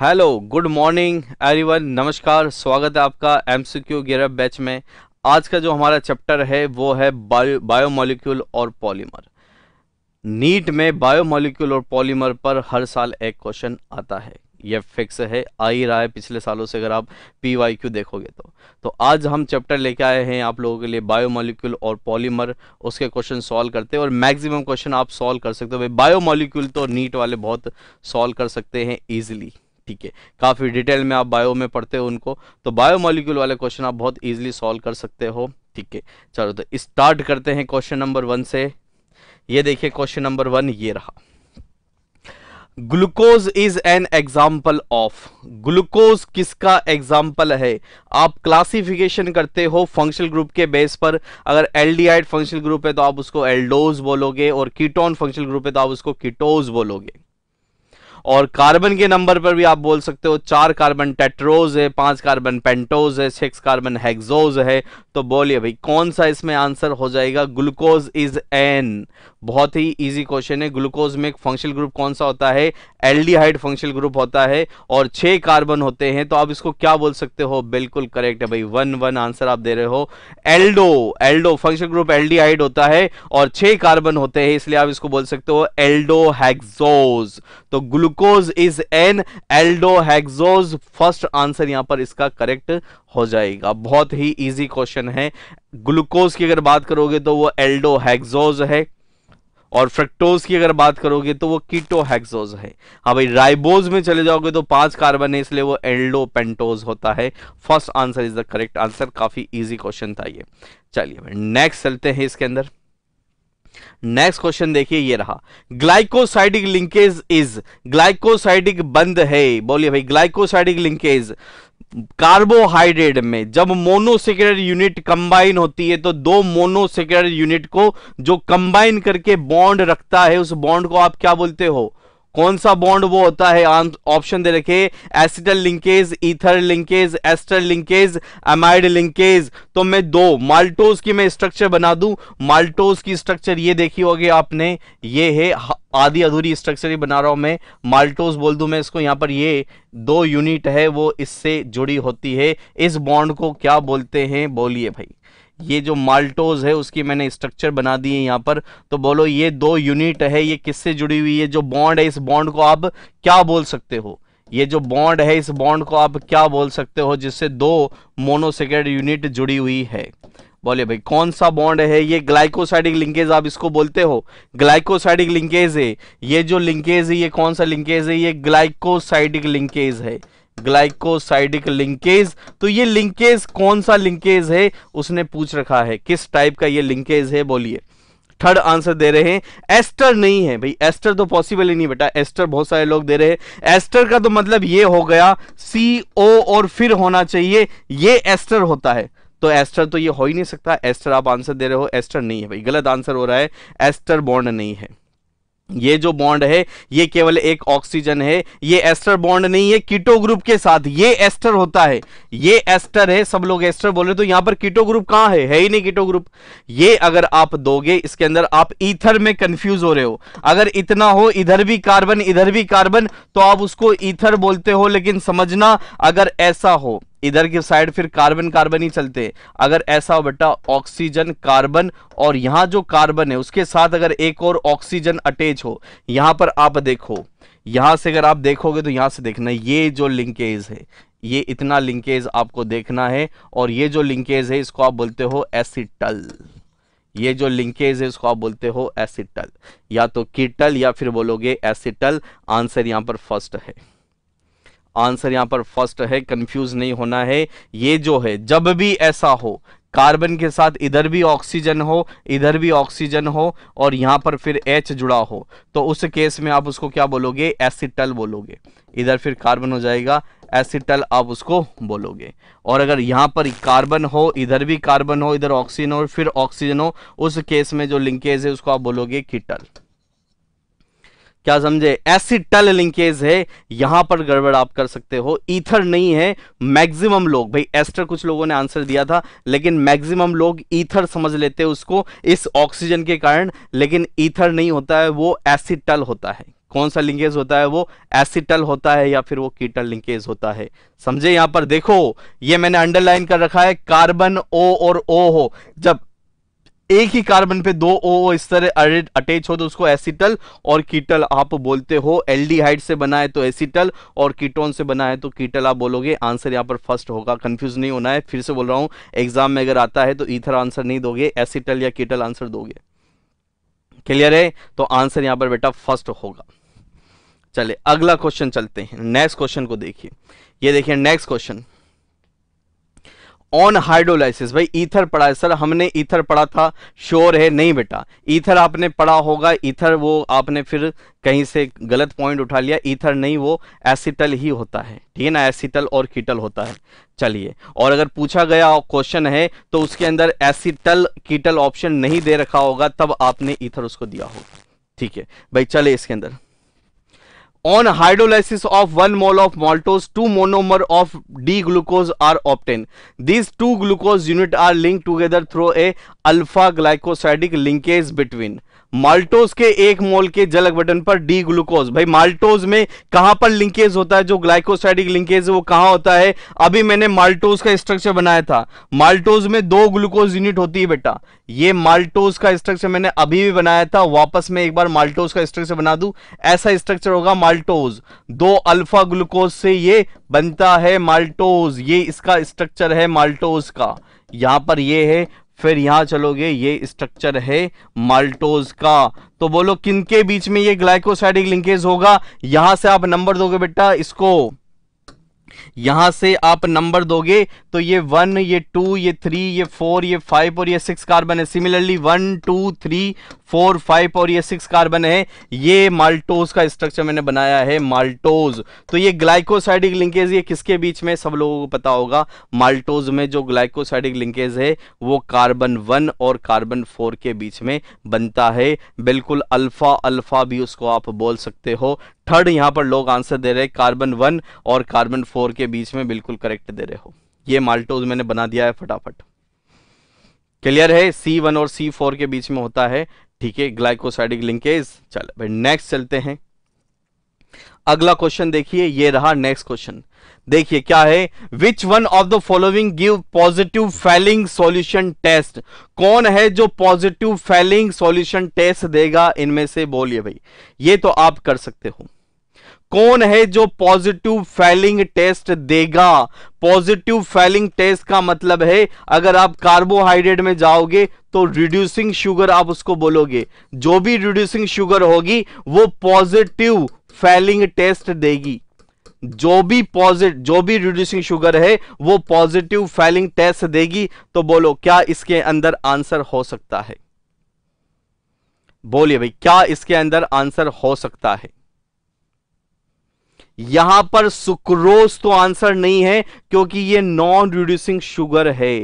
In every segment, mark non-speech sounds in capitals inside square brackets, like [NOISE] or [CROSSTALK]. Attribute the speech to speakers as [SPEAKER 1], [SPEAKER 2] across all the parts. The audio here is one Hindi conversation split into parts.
[SPEAKER 1] हेलो गुड मॉर्निंग एवरीवन नमस्कार स्वागत है आपका M C Q gear batch में आज का जो हमारा चैप्टर है वो है बायो बायोमोलिक्यूल और पॉलीमर नीट में बायोमोलिक्यूल और पॉलीमर पर हर साल एक क्वेश्चन आता है ये फिक्स है आ ही रहा है पिछले सालों से अगर आप पी वाई क्यू देखोगे तो तो आज हम चैप्टर लेके आए हैं आप लोगों के लिए बायोमोलिक्यूल और पॉलीमर उसके क्वेश्चन सॉल्व करते हैं और मैक्सिमम क्वेश्चन आप सॉल्व कर सकते हो भाई बायोमोलिक्यूल तो नीट वाले बहुत सॉल्व कर सकते हैं ईजिली ठीक है काफ़ी डिटेल में आप बायो में पढ़ते हो उनको तो बायो मॉलिक्यूल वाले क्वेश्चन आप बहुत ईजिली सॉल्व कर सकते हो ठीक है चलो तो स्टार्ट करते हैं क्वेश्चन नंबर वन से ये देखिए क्वेश्चन नंबर वन ये रहा glucose is an example of glucose किसका एग्जाम्पल है आप क्लासिफिकेशन करते हो फंक्शनल ग्रुप के बेस पर अगर एल्डिहाइड फंक्शनल ग्रुप है तो आप उसको एल्डोज बोलोगे और कीटोन फंक्शनल ग्रुप है तो आप उसको कीटोज बोलोगे और कार्बन के नंबर पर भी आप बोल सकते हो चार कार्बन टेट्रोज है पांच कार्बन पेंटोज है सिक्स कार्बन हेक्सोज है तो बोलिए भाई कौन सा इसमें आंसर हो जाएगा ग्लूकोज इज एन बहुत ही इजी क्वेश्चन है ग्लूकोज में एक फंक्शनल ग्रुप कौन सा होता है एल्डिहाइड फंक्शनल ग्रुप होता है और छह कार्बन होते हैं तो आप इसको क्या बोल सकते हो बिल्कुल करेक्ट है भाई वन वन आंसर आप दे रहे हो aldo aldo functional group aldehyde होता है और छह कार्बन होते हैं इसलिए आप इसको बोल सकते हो एल्डो तो glu glucose is an aldohexose first answer यहां पर इसका करेक्ट हो जाएगा बहुत ही इजी क्वेश्चन है ग्लूकोज की अगर बात करोगे तो वो एल्डोहेक्सोज है और फ्रक्टोज की अगर बात करोगे तो वो कीटोहेक्सोज है हाँ भाई राइबोज में चले जाओगे तो पांच कार्बन है इसलिए वो एल्डो पेंटोज होता है first answer is the correct answer काफी इजी क्वेश्चन था ये चलिए नेक्स्ट चलते हैं इसके अंदर नेक्स्ट क्वेश्चन देखिए ये रहा ग्लाइकोसाइडिक लिंकेज इज ग्लाइकोसाइडिक बंद है बोलिए भाई ग्लाइकोसाइडिक लिंकेज कार्बोहाइड्रेट में जब मोनोसेक्युलर यूनिट कंबाइन होती है तो दो मोनोसेक्युलर यूनिट को जो कंबाइन करके बॉन्ड रखता है उस बॉन्ड को आप क्या बोलते हो कौन सा बॉन्ड वो होता है ऑप्शन दे रखे acetal linkage ether linkage ester linkage amide linkage तो मैं दो माल्टोज की मैं स्ट्रक्चर बना दू माल्टोज की स्ट्रक्चर ये देखी होगी आपने ये है आधी अधूरी स्ट्रक्चर ही बना रहा हूं मैं माल्टोज बोल दू मैं इसको यहां पर ये दो यूनिट है वो इससे जुड़ी होती है इस बॉन्ड को क्या बोलते हैं बोलिए भाई ये जो माल्टोज है उसकी मैंने स्ट्रक्चर बना दी है यहाँ पर तो बोलो ये दो यूनिट है ये किससे जुड़ी हुई है जो बॉन्ड है इस बॉन्ड को आप क्या बोल सकते हो ये जो बॉन्ड है इस बॉन्ड को आप क्या बोल सकते हो जिससे दो मोनोसेकेट यूनिट जुड़ी हुई है बोलिए भाई कौन सा बॉन्ड है ये ग्लाइकोसाइडिक लिंकेज आप इसको बोलते हो ग्लाइकोसाइडिक लिंकेज है ये जो लिंकेज है ये कौन सा लिंकेज है ये ग्लाइकोसाइडिक लिंकेज है ग्लाइकोसाइडिक लिंकेज तो ये लिंकेज कौन सा लिंकेज है उसने पूछ रखा है किस टाइप का ये लिंकेज है बोलिए थर्ड आंसर दे रहे हैं एस्टर नहीं है भाई एस्टर तो पॉसिबल ही नहीं बेटा एस्टर बहुत सारे लोग दे रहे हैं एस्टर का तो मतलब ये हो गया सी ओ और फिर होना चाहिए ये एस्टर होता है तो एस्टर तो ये हो ही नहीं सकता एस्टर आप आंसर दे रहे हो एस्टर नहीं है भाई गलत आंसर हो रहा है एस्टर बॉन्ड नहीं है ये जो बॉन्ड है ये केवल एक ऑक्सीजन है ये एस्टर बॉन्ड नहीं है कीटो ग्रुप के साथ ये एस्टर होता है ये एस्टर है सब लोग एस्टर बोल रहे तो यहां पर कीटो ग्रुप कहां है है ही नहीं कीटो ग्रुप ये अगर आप दोगे इसके अंदर आप ईथर में कंफ्यूज हो रहे हो अगर इतना हो इधर भी कार्बन इधर भी कार्बन तो आप उसको ईथर बोलते हो लेकिन समझना अगर ऐसा हो इधर की साइड फिर कार्बन कार्बन ही चलते हैं अगर ऐसा हो बेटा ऑक्सीजन कार्बन और यहां जो कार्बन है उसके साथ अगर एक और ऑक्सीजन अटैच हो यहां पर आप देखो यहां से अगर आप देखोगे तो यहां से देखना ये जो लिंकेज है ये इतना लिंकेज आपको देखना है और ये जो लिंकेज है इसको आप बोलते हो एसिटल ये जो लिंकेज है इसको आप बोलते हो एसिटल या तो कीटल या फिर बोलोगे एसिटल आंसर यहां पर फर्स्ट है आंसर यहाँ पर फर्स्ट है कंफ्यूज नहीं होना है ये जो है जब भी ऐसा हो कार्बन के साथ इधर भी ऑक्सीजन हो इधर भी ऑक्सीजन हो और यहां पर फिर एच जुड़ा हो तो उस केस में आप उसको क्या बोलोगे एसिटल बोलोगे इधर फिर कार्बन हो जाएगा एसिटल आप उसको बोलोगे और अगर यहां पर कार्बन हो इधर भी कार्बन हो इधर ऑक्सीजन हो फिर ऑक्सीजन हो उस केस में जो लिंकेज है उसको आप बोलोगे कीटल क्या समझे टल लिंकेज है यहां पर गड़बड़ आप कर सकते हो ईथर नहीं है मैक्सिमम लोग भाई एस्टर कुछ लोगों ने आंसर दिया था लेकिन मैक्सिमम लोग ईथर समझ लेते हैं उसको इस ऑक्सीजन के कारण लेकिन ईथर नहीं होता है वो एसिड टल होता है कौन सा लिंकेज होता है वो एसिटल होता है या फिर वो कीटल लिंकेज होता है समझे यहां पर देखो ये मैंने अंडरलाइन कर रखा है कार्बन ओ और ओ हो जब एक ही कार्बन पे दो ओ इस तरह अटैच हो तो उसको एसिटल और कीटल आप बोलते हो एल्डिहाइड से बना है तो एसिटल और कीटोन से बना है तो कीटल आप बोलोगे आंसर यहाँ पर फर्स्ट होगा कंफ्यूज नहीं होना है फिर से बोल रहा हूँ एग्जाम में अगर आता है तो ईथर आंसर नहीं दोगे एसिटल या कीटल आंसर दोगे क्लियर है तो आंसर यहाँ पर बेटा फर्स्ट होगा चले अगला क्वेश्चन चलते हैं नेक्स्ट क्वेश्चन को देखिए ये देखिए नेक्स्ट क्वेश्चन ऑन हाइड्रोलाइसिस भाई ईथर पढ़ा है सर हमने ईथर पढ़ा था श्योर है नहीं बेटा ईथर आपने पढ़ा होगा ईथर वो आपने फिर कहीं से गलत पॉइंट उठा लिया ईथर नहीं वो एसिटल ही होता है ठीक है ना एसिटल और कीटल होता है चलिए और अगर पूछा गया क्वेश्चन है तो उसके अंदर एसिटल कीटल ऑप्शन नहीं दे रखा होगा तब आपने ईथर उसको दिया होगा ठीक है भाई चले इसके अंदर On hydrolysis of 1 mole of maltose, 2 monomer of D-glucose are obtained. These two glucose units are linked together through a alpha-glycosidic linkage between maltose के एक मोल के जलक बटन पर डी ग्लूकोज भाई माल्टोज में कहां पर लिंकेज होता है जो ग्लाइकोसाइडिक लिंकेज है वो कहां होता है अभी मैंने माल्टोज का स्ट्रक्चर बनाया था माल्टोज में दो ग्लूकोज यूनिट होती है बेटा ये माल्टोज का स्ट्रक्चर मैंने अभी भी बनाया था वापस में एक बार माल्टोज का स्ट्रक्चर बना दू ऐसा स्ट्रक्चर होगा माल्टोज दो अल्फा ग्लूकोज से ये बनता है माल्टोज ये इसका स्ट्रक्चर है माल्टोज का यहां पर ये है फिर यहाँ चलोगे ये स्ट्रक्चर है माल्टोज का तो बोलो किनके बीच में ये ग्लाइकोसाइडिक लिंकेज होगा यहां से आप नंबर दोगे बेटा इसको यहां से आप नंबर दोगे तो ये वन ये टू ये थ्री ये फोर ये फाइव और ये सिक्स कार्बन है similarly one two three four five और ये सिक्स कार्बन है ये माल्टोज का स्ट्रक्चर मैंने बनाया है माल्टोज तो ये ग्लाइकोसाइडिक लिंकेज ये किसके बीच में सब लोगों को पता होगा माल्टोज में जो ग्लाइकोसाइडिक लिंकेज है वो कार्बन वन और कार्बन फोर के बीच में बनता है बिल्कुल अल्फा अल्फा भी उसको आप बोल सकते हो थर्ड यहाँ पर लोग आंसर दे रहे कार्बन वन और कार्बन फोर के बीच में बिल्कुल करेक्ट दे रहे हो ये माल्टोज मैंने बना दिया है फटाफट क्लियर है सी वन और सी फोर के बीच में होता है ठीक है ग्लाइकोसाइडिक लिंकेज चलो भाई नेक्स्ट चलते हैं अगला क्वेश्चन देखिए ये रहा नेक्स्ट क्वेश्चन देखिए क्या है which one of the following give positive Fehling solution test कौन है जो पॉजिटिव फेलिंग सॉल्यूशन टेस्ट देगा इनमें से बोलिए भाई ये तो आप कर सकते हो कौन है जो पॉजिटिव फेलिंग टेस्ट देगा पॉजिटिव फेलिंग टेस्ट का मतलब है अगर आप कार्बोहाइड्रेट में जाओगे तो रिड्यूसिंग शुगर आप उसको बोलोगे जो भी रिड्यूसिंग शुगर होगी वो पॉजिटिव फैलिंग टेस्ट देगी जो भी पॉजिटिव जो भी रिड्यूसिंग शुगर है वो पॉजिटिव फैलिंग टेस्ट देगी तो बोलो क्या इसके अंदर आंसर हो सकता है बोलिए भाई क्या इसके अंदर आंसर हो सकता है यहां पर सुक्रोज तो आंसर नहीं है क्योंकि ये नॉन रिड्यूसिंग शुगर है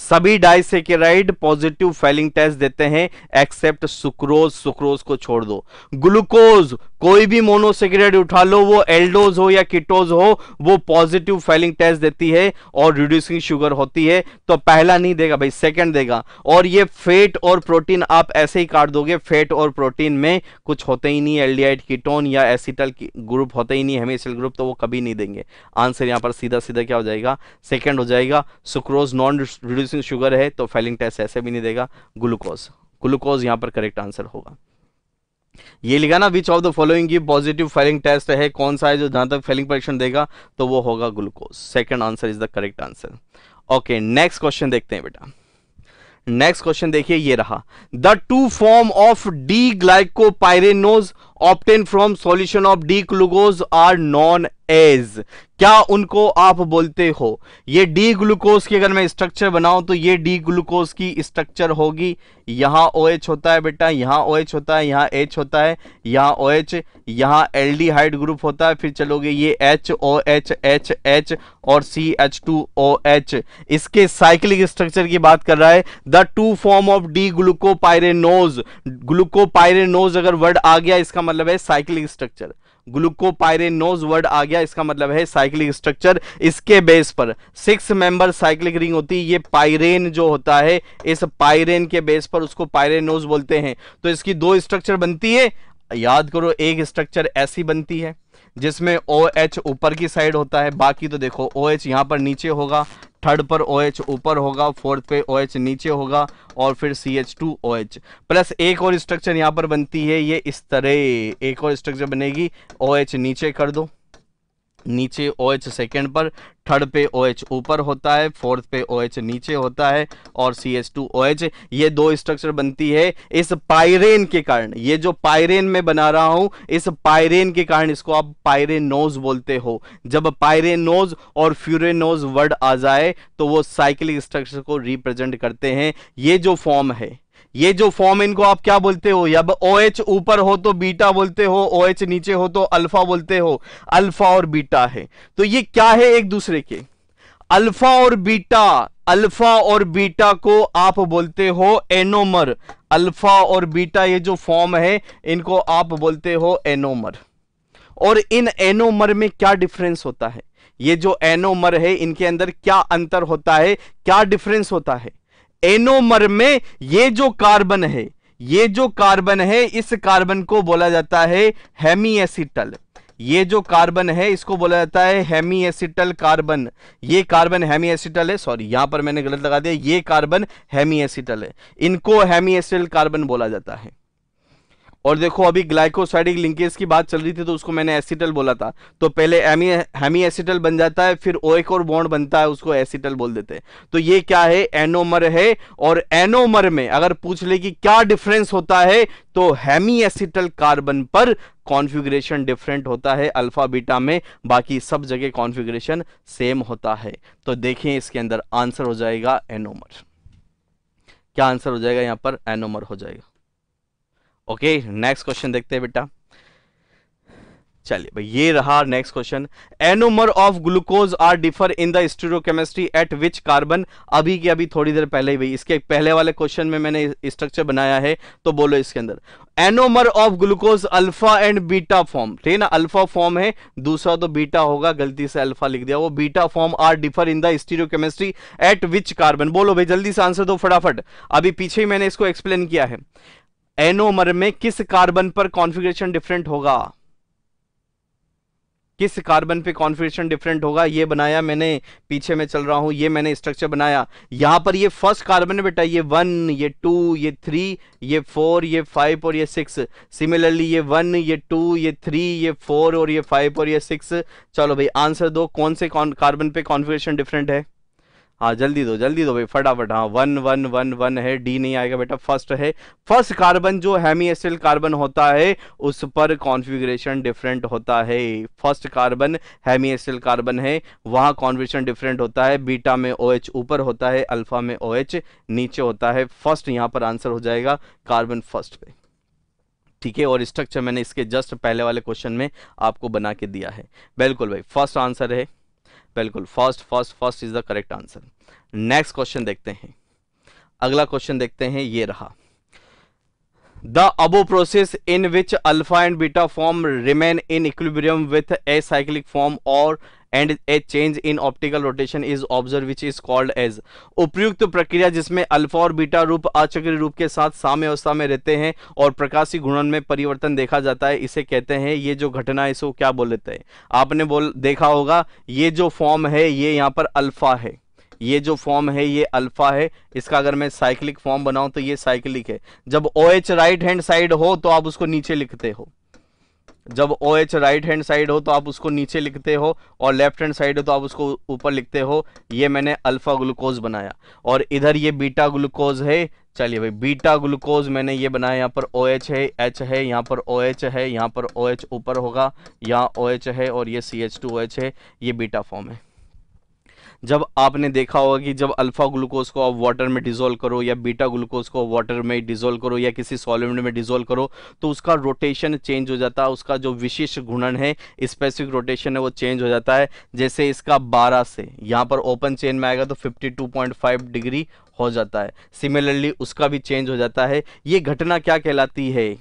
[SPEAKER 1] सभी डाइसेकेराइड पॉजिटिव फेलिंग टेस्ट देते हैं एक्सेप्ट सुक्रोज सुक्रोज को छोड़ दो ग्लूकोज कोई भी मोनोसेकेराइड उठा लो वो एल्डोज हो या किटोज हो वो पॉजिटिव फेलिंग टेस्ट देती है और रिड्यूसिंग शुगर होती है तो पहला नहीं देगा भाई सेकंड देगा और ये फेट और प्रोटीन आप ऐसे ही काट दोगे फेट और प्रोटीन में कुछ होते ही नहीं एल्डिहाइड कीटोन या एसिटल की ग्रुप होते ही नहीं हेमेसिल ग्रुप तो वो कभी नहीं देंगे आंसर यहाँ पर सीधा सीधा क्या हो जाएगा सेकेंड हो जाएगा सुक्रोज नॉन प्रोड्यूसिंग शुगर है तो फाइलिंग टेस्ट ऐसे भी नहीं देगा ग्लूकोज ग्लूकोज यहाँ पर करेक्ट आंसर होगा ये लिखा ना which of the following positive Fehling test है कौन सा है जो जहां तक फेलिंग परीक्षण देगा तो वो होगा glucose second answer is the correct answer okay next question देखते हैं बेटा नेक्स्ट क्वेश्चन देखिए ये रहा the two form of D glycopyranose obtained from solution of D glucose are known as क्या उनको आप बोलते हो ये डी ग्लूकोज की अगर मैं स्ट्रक्चर बनाऊं तो ये डी ग्लूकोज की स्ट्रक्चर होगी यहां ओ OH होता है बेटा यहां ओ OH होता है यहां एच होता है यहां ओ OH, यहाँ एल्डिहाइड ग्रुप होता है फिर चलोगे ये H O H H H और C H two O H इसके साइक्लिक स्ट्रक्चर की बात कर रहा है the two form of D glucopyranose glucopyranose अगर वर्ड आ गया इसका मतलब मतलब है साइक्लिक स्ट्रक्चर ग्लूकोपायरेनोज वर्ड आ गया इसका मतलब है साइक्लिक स्ट्रक्चर इसके बेस पर सिक्स मेंबर साइक्लिक रिंग होती है ये पायरेन जो होता है इस पायरेन के बेस पर उसको पायरेनोज बोलते हैं तो इसकी दो स्ट्रक्चर बनती है याद करो एक स्ट्रक्चर ऐसी बनती है जिसमें ओ OH ऊपर की साइड होता है बाकी तो देखो ओ OH यहाँ पर नीचे होगा थर्ड पर ओ OH ऊपर होगा फोर्थ पे ओ OH नीचे होगा और फिर C H two O H plus एक और स्ट्रक्चर यहाँ पर बनती है ये इस तरह एक और स्ट्रक्चर बनेगी ओ OH नीचे कर दो नीचे ओ एच सेकेंड पर थर्ड पे ओ एच ऊपर होता है फोर्थ पे ओ एच नीचे होता है और C H two O H ये दो स्ट्रक्चर बनती है इस पायरेन के कारण ये जो पायरेन में बना रहा हूं इस पायरेन के कारण इसको आप पायरेनोज बोलते हो जब पायरेनोज और फ्यूरेनोज वर्ड आ जाए तो वो साइकिल स्ट्रक्चर को रिप्रेजेंट करते हैं ये जो फॉर्म है ये जो फॉर्म इनको आप क्या बोलते हो या ओ एच ऊपर हो तो बीटा बोलते हो ओ एच नीचे हो तो अल्फा बोलते हो अल्फा और बीटा है तो ये क्या है एक दूसरे के अल्फा और बीटा अल्फा और बीटा को आप बोलते हो एनोमर अल्फा और बीटा ये जो फॉर्म है इनको आप बोलते हो एनोमर और इन एनोमर में क्या डिफरेंस होता है ये जो एनोमर है इनके अंदर क्या अंतर होता है क्या डिफरेंस होता है एनोमर में ये जो कार्बन है ये जो कार्बन है इस कार्बन को बोला जाता है हेमी एसिटल ये जो कार्बन है इसको बोला जाता है हेमी एसिटल कार्बन ये कार्बन हेमी एसिटल है सॉरी यहां पर मैंने गलत लगा दिया ये कार्बन हेमी एसिटल है इनको हेमी एसिटल कार्बन बोला जाता है और देखो अभी ग्लाइकोसाइडिक लिंकेज की बात चल रही थी तो उसको मैंने एसिटल बोला था तो पहले एमी हेमी एसिटल बन जाता है फिर ओ एक और बॉन्ड बनता है उसको एसिटल बोल देते हैं तो ये क्या है एनोमर है और एनोमर में अगर पूछ ले कि क्या डिफरेंस होता है तो हेमी एसिटल कार्बन पर कॉन्फ़िगरेशन डिफरेंट होता है अल्फा बीटा में बाकी सब जगह कॉन्फ़िगरेशन सेम होता है तो देखें इसके अंदर आंसर हो जाएगा एनोमर क्या आंसर हो जाएगा यहां पर एनोमर हो जाएगा ओके नेक्स्ट क्वेश्चन देखते हैं बेटा चलिए भाई ये रहा next question anomer of glucose are differ in the stereochemistry at which carbon अभी की अभी थोड़ी देर पहले ही भाई इसके पहले वाले क्वेश्चन में मैंने स्ट्रक्चर बनाया है तो बोलो इसके अंदर anomer of glucose alpha and beta form ठीक है ना अल्फा फॉर्म है दूसरा तो बीटा होगा गलती से अल्फा लिख दिया वो beta form are differ in the chemistry at which carbon बोलो भाई जल्दी से आंसर दो फटाफट अभी पीछे ही मैंने इसको एक्सप्लेन किया है एनोमर में किस कार्बन पर कॉन्फिग्रेशन डिफरेंट होगा किस कार्बन पे कॉन्फिग्रेशन डिफरेंट होगा ये बनाया मैंने पीछे में चल रहा हूं ये मैंने स्ट्रक्चर बनाया यहां पर ये फर्स्ट कार्बन है बेटा ये वन ये टू ये थ्री ये फोर ये फाइव और ये सिक्स सिमिलरली ये वन ये टू ये थ्री ये फोर और ये फाइव और ये सिक्स चलो भाई आंसर दो कौन से कार्बन पे कॉन्फिग्रेशन डिफरेंट है हाँ जल्दी दो जल्दी दो भाई फटाफट हाँ वन वन वन वन है डी नहीं आएगा बेटा फर्स्ट है फर्स्ट कार्बन जो हैमी एसिल कार्बन होता है उस पर कॉन्फ़िगरेशन डिफरेंट होता है first carbon hemi acetal carbon है वहाँ कॉन्फ़िगरेशन डिफरेंट होता है बीटा में ओ OH ऊपर होता है अल्फा में ओ OH नीचे होता है फर्स्ट यहाँ पर आंसर हो जाएगा कार्बन फर्स्ट पे ठीक है और स्ट्रक्चर मैंने इसके जस्ट पहले वाले क्वेश्चन में आपको बना के दिया है बिल्कुल भाई फर्स्ट आंसर है बिल्कुल first first first is the correct answer next question देखते हैं अगला क्वेश्चन देखते हैं ये रहा the above process in which alpha and beta form remain in equilibrium with a cyclic form और and a change in optical rotation is observe which is called as उपयुक्त प्रक्रिया जिसमें अल्फा और बीटा रूप अचक्र रूप के साथ अवस्था में रहते हैं और प्रकाशी गुणन में परिवर्तन देखा जाता है इसे कहते हैं ये जो घटना है इसको क्या बोल लेते हैं आपने बोल देखा होगा ये जो फॉर्म है ये यहाँ पर अल्फा है ये जो फॉर्म है ये अल्फा है इसका अगर मैं साइक्लिक फॉर्म बनाऊं तो ये साइक्लिक है जब O H right hand side हो तो आप उसको नीचे लिखते हो जब O H right hand side हो तो आप उसको नीचे लिखते हो और लेफ्ट हैंड साइड हो तो आप उसको ऊपर लिखते हो ये मैंने अल्फ़ा ग्लूकोज बनाया और इधर ये बीटा ग्लूकोज है चलिए भाई बीटा ग्लूकोज मैंने ये बनाया यहाँ पर ओ एच है एच है यहाँ पर ओ एच है यहाँ पर ओ एच ऊपर होगा यहाँ ओ एच है और ये C H two O H है ये बीटा फॉर्म है जब आपने देखा होगा कि जब अल्फा ग्लूकोज को आप वाटर में डिजोल्व करो या बीटा ग्लूकोज को वाटर में डिजोल्व करो या किसी सॉलिड में डिजोल्व करो तो उसका रोटेशन चेंज हो जाता है उसका जो विशिष्ट गुणन है स्पेसिफिक रोटेशन है वो चेंज हो जाता है जैसे इसका बारह से यहाँ पर ओपन चेन में आएगा तो फाइव डिग्री हो जाता है सिमिलरली उसका भी चेंज हो जाता है ये घटना क्या कहलाती है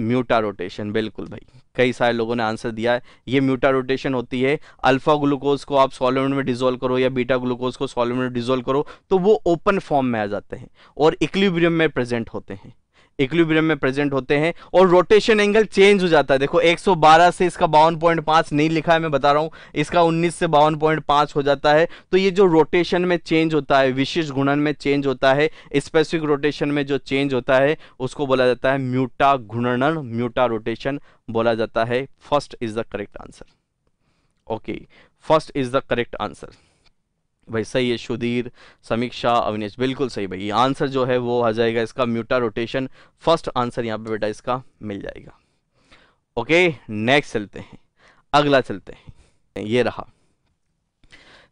[SPEAKER 1] म्यूटा रोटेशन बिल्कुल भाई कई सारे लोगों ने आंसर दिया है ये म्यूटा रोटेशन होती है अल्फा ग्लूकोज को आप सॉल्वेंट में डिजोल्व करो या बीटा ग्लूकोज को सॉल्वेंट में डिजोल्व करो तो वो ओपन फॉर्म में आ जाते हैं और इक्लिब्रियम में प्रेजेंट होते हैं इक्विलिब्रियम में प्रेजेंट होते हैं और रोटेशन एंगल चेंज हो जाता है देखो 112 से इसका बावन पॉइंट पांच नहीं लिखा है मैं बता रहा हूँ इसका 19 से बावन पॉइंट पांच हो जाता है तो ये जो रोटेशन में चेंज होता है विशेष गुणन में चेंज होता है स्पेसिफिक रोटेशन में जो चेंज होता है उसको बोला जाता है म्यूटा घुणन म्यूटा रोटेशन बोला जाता है first is the correct answer okay first is the correct answer भाई सही है शुदीर समीक्षा अविनेश बिल्कुल सही भाई आंसर जो है वो आ जाएगा इसका म्यूटा रोटेशन फर्स्ट आंसर यहाँ पे बेटा इसका मिल जाएगा ओके नेक्स्ट चलते हैं अगला चलते हैं ये रहा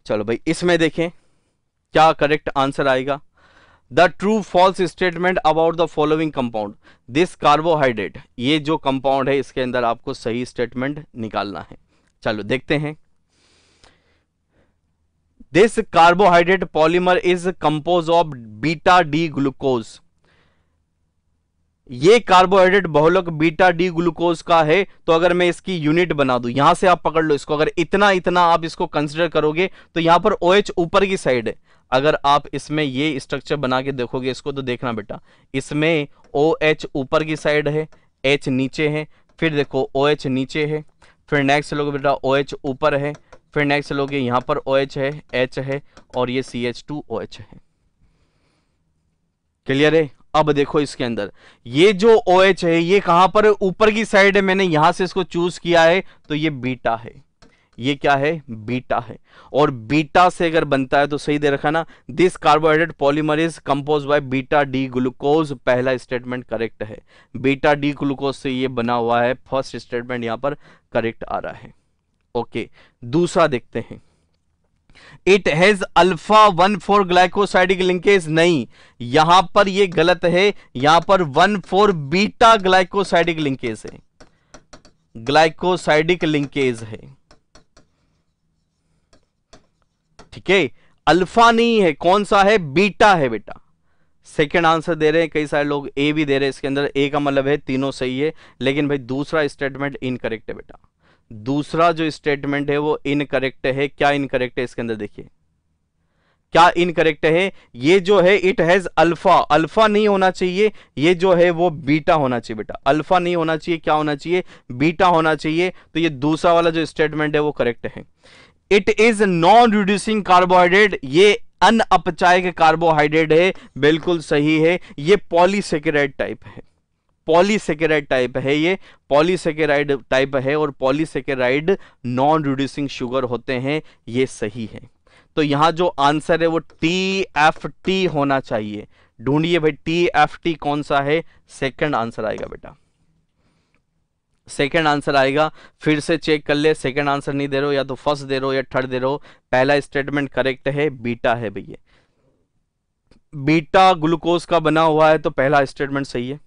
[SPEAKER 1] चलो भाई इसमें देखें क्या करेक्ट आंसर आएगा the true false statement about the following compound this carbohydrate ये जो कंपाउंड है इसके अंदर आपको सही स्टेटमेंट निकालना है चलो देखते हैं this carbohydrate polymer is compose of beta D glucose ये कार्बोहाइड्रेट बहुलक बीटा डी ग्लूकोज का है तो अगर मैं इसकी यूनिट बना दू यहां से आप पकड़ लो इसको अगर इतना इतना आप इसको कंसिडर करोगे तो यहां पर ओ OH ऊपर की साइड है अगर आप इसमें ये स्ट्रक्चर बना के देखोगे इसको तो देखना बेटा इसमें ओ OH ऊपर की साइड है एच नीचे है फिर देखो ओ OH नीचे है फिर नेक्स्ट लोग बेटा ओ OH ऊपर है फिर नेक्स्ट लोगे यहाँ पर ओ OH है एच है और ये C H two O H है क्लियर है अब देखो इसके अंदर ये जो ओ OH है ये कहां पर ऊपर की साइड है मैंने यहां से इसको चूज किया है तो ये बीटा है ये क्या है बीटा है और बीटा से अगर बनता है तो सही दे रखा ना this carbohydrate polymer is compose by beta D glucose पहला स्टेटमेंट करेक्ट है बीटा डी ग्लूकोज से ये बना हुआ है फर्स्ट स्टेटमेंट यहां पर करेक्ट आ रहा है ओके दूसरा देखते हैं it has alpha one four glycosidic linkage नहीं यहां पर ये गलत है यहां पर one four beta glycosidic linkage है ग्लाइकोसाइडिक लिंकेज है ठीक है अल्फा नहीं है कौन सा है बीटा है बेटा सेकेंड आंसर दे रहे हैं कई सारे लोग ए भी दे रहे हैं इसके अंदर ए का मतलब है तीनों सही है लेकिन भाई दूसरा स्टेटमेंट इनकरेक्ट है बेटा दूसरा जो स्टेटमेंट है वो इनकरेक्ट है क्या इनकरेक्ट है इसके अंदर देखिए क्या इनकरेक्ट है ये जो है इट हैज अल्फा अल्फा नहीं होना चाहिए ये जो है वो बीटा होना चाहिए बेटा अल्फा नहीं होना चाहिए क्या होना चाहिए बीटा होना चाहिए तो ये दूसरा वाला जो स्टेटमेंट है वो करेक्ट है it is non reducing carbohydrate ये अनअपचायक कार्बोहाइड्रेट है बिल्कुल सही है ये पॉलीसेक्रेट टाइप है पॉलीसेकेराइड टाइप है ये पॉलीसेकेराइड टाइप है और पॉलीसेकेराइड नॉन रिड्यूसिंग शुगर होते हैं ये सही है तो यहां जो आंसर है वो टी एफ टी होना चाहिए ढूंढिए भाई टी एफ टी कौन सा है सेकंड आंसर आएगा बेटा सेकंड आंसर आएगा फिर से चेक कर ले सेकंड आंसर नहीं दे रहे हो या तो फर्स्ट दे रहे हो या थर्ड दे रहे हो पहला स्टेटमेंट करेक्ट है बीटा है भैया बीटा ग्लूकोज का बना हुआ है तो पहला स्टेटमेंट सही है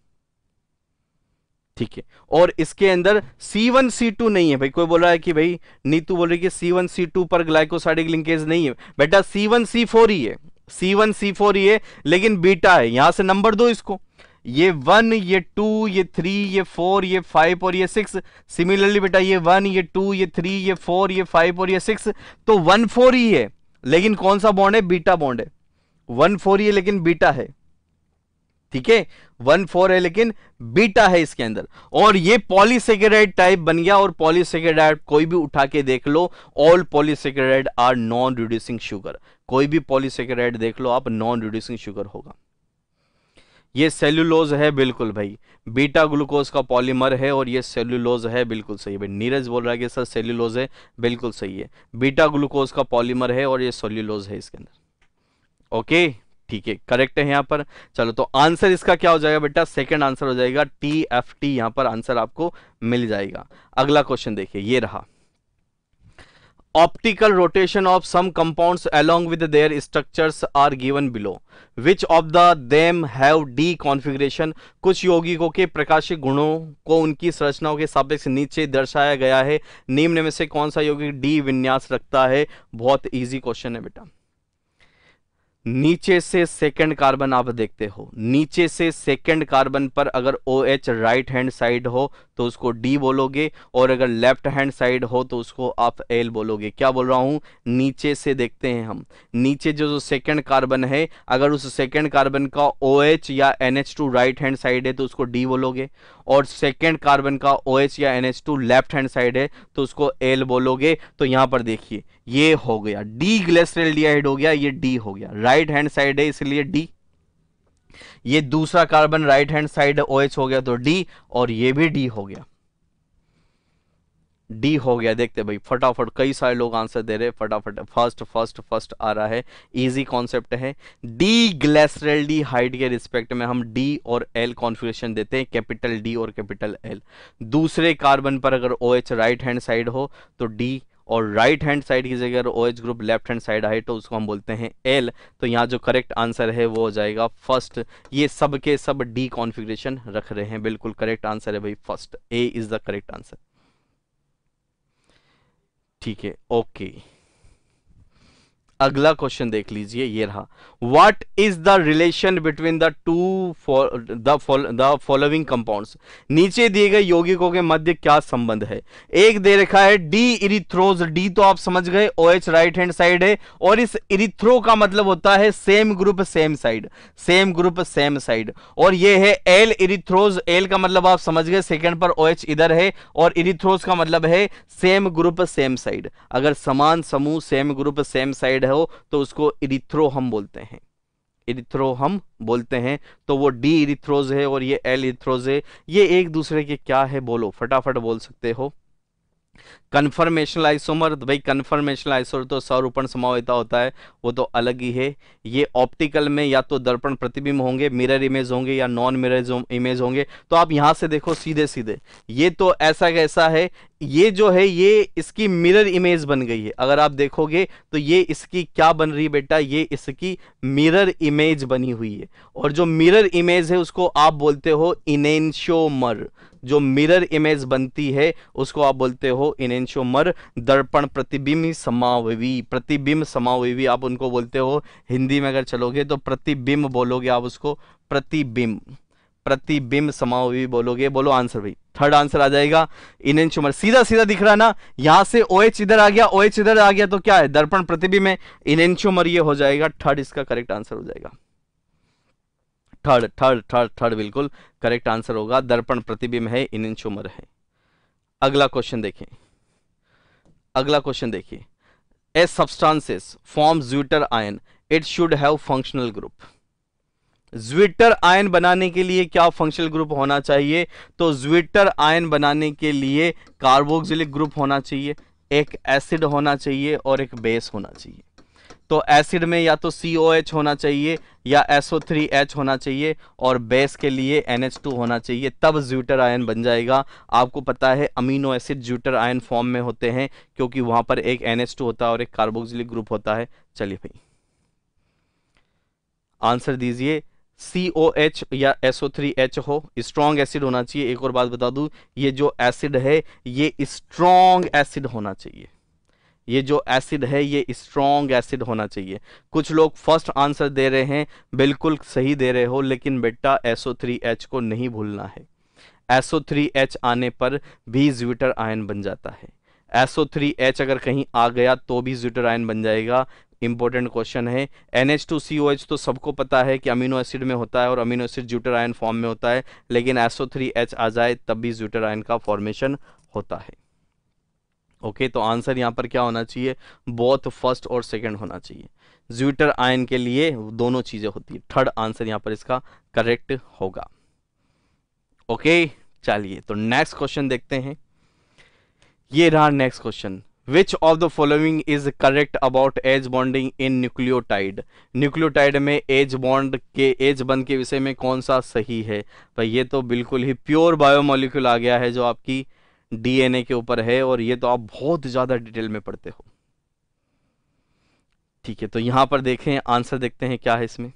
[SPEAKER 1] ठीक है और इसके अंदर C1 C2 नहीं है भाई कोई बोल रहा है कि भाई नीतू बोल रही है कि C1 C2 पर ग्लाइकोसाइडिक लिंकेज नहीं है बेटा C1 C4 ही है C1 C4 ही है लेकिन बीटा है यहां से नंबर दो इसको ये वन ये टू ये थ्री ये फोर ये फाइव और ये सिक्स सिमिलरली बेटा ये वन ये टू ये थ्री ये फोर ये फाइव और ये सिक्स तो वन फोर ही है लेकिन कौन सा बॉन्ड है बीटा बॉन्ड है वन फोर ही है लेकिन बीटा है ठीक है वन फोर है लेकिन बीटा है इसके अंदर और ये पॉलीसेकेराइड टाइप बन गया और पॉलीसेकेराइड कोई भी उठा के देख लो all polysaccharide are non reducing sugar कोई भी पॉलीसेकेराइड देख लो आप नॉन रिड्यूसिंग शुगर होगा ये सेल्यूलोज है बिल्कुल भाई बीटा ग्लूकोज का पॉलीमर है और ये सेल्यूलोज है बिल्कुल सही भाई नीरज बोल रहा है कि सर सेल्यूलोज है बिल्कुल सही है बीटा ग्लूकोज का पॉलीमर है और ये सेल्यूलोज है इसके अंदर ओके okay? ठीक है करेक्ट है यहाँ पर चलो तो आंसर इसका क्या हो जाएगा बेटा सेकंड आंसर हो जाएगा टी एफ टी यहाँ पर आंसर आपको मिल जाएगा अगला क्वेश्चन देखिए ये रहा optical rotation of some compounds along with their structures are given below which of the them have D configuration कुछ यौगिकों के प्रकाशिक गुणों को उनकी संरचनाओं के सापेक्ष नीचे दर्शाया गया है निम्न में से कौन सा यौगिक डी विन्यास रखता है बहुत इजी क्वेश्चन है बेटा नीचे से सेकंड कार्बन आप देखते हो नीचे से सेकंड कार्बन पर अगर O H right hand side हो तो उसको डी बोलोगे और अगर लेफ्ट हैंड साइड हो तो उसको आप एल बोलोगे क्या बोल रहा हूँ नीचे से देखते हैं हम नीचे जो जो सेकंड कार्बन है अगर उस सेकंड कार्बन का ओ एच या N H two right hand side है तो उसको डी बोलोगे और सेकेंड कार्बन का ओ एच या N H two left hand side है तो उसको एल बोलोगे तो यहाँ पर देखिए ये हो गया डी ग्लेसरल डी हो गया ये डी हो गया राइट हैंड साइड है इसलिए डी ये दूसरा carbon right hand side O H हो गया तो डी और ये भी डी हो गया डी हो गया देखते भाई फटाफट कई सारे लोग आंसर दे रहे फटाफट फर्स्ट फर्स्ट फर्स्ट आ रहा है इजी कॉन्सेप्ट है डी ग्लेसरल डी हाइट के रिस्पेक्ट में हम डी और एल कॉन्फ़िगरेशन देते हैं कैपिटल डी और कैपिटल एल दूसरे कार्बन पर अगर O H right hand side हो तो डी और राइट हैंड साइड की जगह O H group left hand side आए तो उसको हम बोलते हैं एल तो यहाँ जो करेक्ट आंसर है वो हो जाएगा फर्स्ट ये सब के सब डी कॉन्फिग्रेशन रख रहे हैं बिल्कुल करेक्ट आंसर है भाई first A is the correct answer ठीक है ओके अगला क्वेश्चन देख लीजिए ये रहा what is the relation between the two the following compounds नीचे दिए गए यौगिकों के मध्य क्या संबंध है एक दे रखा है डी इरिथ्रोज डी तो आप समझ गए O H right hand side है और इस इरिथ्रो का मतलब होता है same group same side same group same side और ये है एल इरिथ्रोज एल का मतलब आप समझ गए सेकेंड पर ओ OH इधर है और इरिथ्रोज का मतलब है सेम ग्रुप सेम साइड अगर समान समूह सेम ग्रुप सेम साइड हो तो उसको इरिथ्रो हम बोलते हैं इरिथ्रो हम बोलते हैं तो वो डी इरिथ्रोज है और ये एल इरिथ्रोज है ये एक दूसरे के क्या है बोलो फटाफट बोल सकते हो कन्फर्मेशनल आइसोमर भाई कन्फर्मेशनल आइसोमर तो स्वरूपण समावयता होता है वो तो अलग ही है ये ऑप्टिकल में या तो दर्पण प्रतिबिंब होंगे मिरर इमेज होंगे या नॉन मिरर इमेज होंगे तो आप यहाँ से देखो सीधे सीधे ये तो ऐसा कैसा है ये जो है ये इसकी मिरर इमेज बन गई है अगर आप देखोगे तो ये इसकी क्या बन रही बेटा ये इसकी मिरर इमेज बनी हुई है और जो मिरर इमेज है उसको आप बोलते हो इनेंशोमर जो मिरर इमेज बनती है उसको आप बोलते हो इनेंशोमर दर्पण प्रतिबिंब समावी प्रतिबिंब समावी आप उनको बोलते हो हिंदी में अगर चलोगे तो प्रतिबिंब बोलोगे आप उसको प्रतिबिंब प्रतिबिंब समावी बोलोगे बोलो आंसर भाई थर्ड आंसर आ जाएगा इनेंशुमर सीधा सीधा दिख रहा ना यहां से ओ OH इधर आ गया ओ OH इधर आ गया तो क्या है दर्पण प्रतिबिंब में इनेंशुमर ये हो जाएगा थर्ड इसका करेक्ट आंसर हो जाएगा थर्ड थर्ड थर्ड थर्ड बिल्कुल करेक्ट आंसर होगा दर्पण प्रतिबिंब है इन इंच उम्र है अगला क्वेश्चन देखें अगला क्वेश्चन देखिए a substances form zwitterion it should have functional group zwitterion बनाने के लिए क्या फंक्शनल ग्रुप होना चाहिए तो ज्विटर आयन बनाने के लिए कार्बोक्सिलिक ग्रुप होना चाहिए एक एसिड होना चाहिए और एक बेस होना चाहिए तो एसिड में या तो सी होना चाहिए या एच होना चाहिए और बेस के लिए टू होना चाहिए तब ज्यूटर आयन बन जाएगा आपको पता है amino acid zwitterion form में होते हैं क्योंकि वहां पर एक टू होता है और एक कार्बोक्सिलिक ग्रुप होता है चलिए भाई आंसर दीजिए एच या थ्री एच हो स्ट्रॉन्ग एसिड होना चाहिए एक और बात बता दूं ये जो एसिड है ये स्ट्रॉन्ग एसिड होना चाहिए ये जो एसिड है ये स्ट्रॉन्ग एसिड होना चाहिए कुछ लोग फर्स्ट आंसर दे रहे हैं बिल्कुल सही दे रहे हो लेकिन बेटा एसओ को नहीं भूलना है एसओ आने पर भी ज्यूटर आयन बन जाता है एसओ अगर कहीं आ गया तो भी ज्यूटर आयन बन जाएगा इंपॉर्टेंट क्वेश्चन है NH2COH तो सबको पता है कि अमीनो एसिड में होता है और amino acid zwitterion form में होता है लेकिन SO3H आ जाए तब भी ज्यूटर आयन का फॉर्मेशन होता है ओके तो आंसर यहाँ पर क्या होना चाहिए बोथ फर्स्ट और सेकेंड होना चाहिए ज्यूटर आयन के लिए दोनों चीज़ें होती है थर्ड आंसर यहाँ पर इसका करेक्ट होगा ओके चलिए तो नेक्स्ट क्वेश्चन देखते हैं ये रहा next question which of the following is correct about H bonding in nucleotide nucleotide में एज बॉन्ड के एज बंद के विषय में कौन सा सही है भाई ये तो बिल्कुल ही प्योर बायोमोलिक्यूल आ गया है जो आपकी डीएनए के ऊपर है और ये तो आप बहुत ज़्यादा डिटेल में पढ़ते हो ठीक है तो यहां पर देखें आंसर देखते हैं क्या है इसमें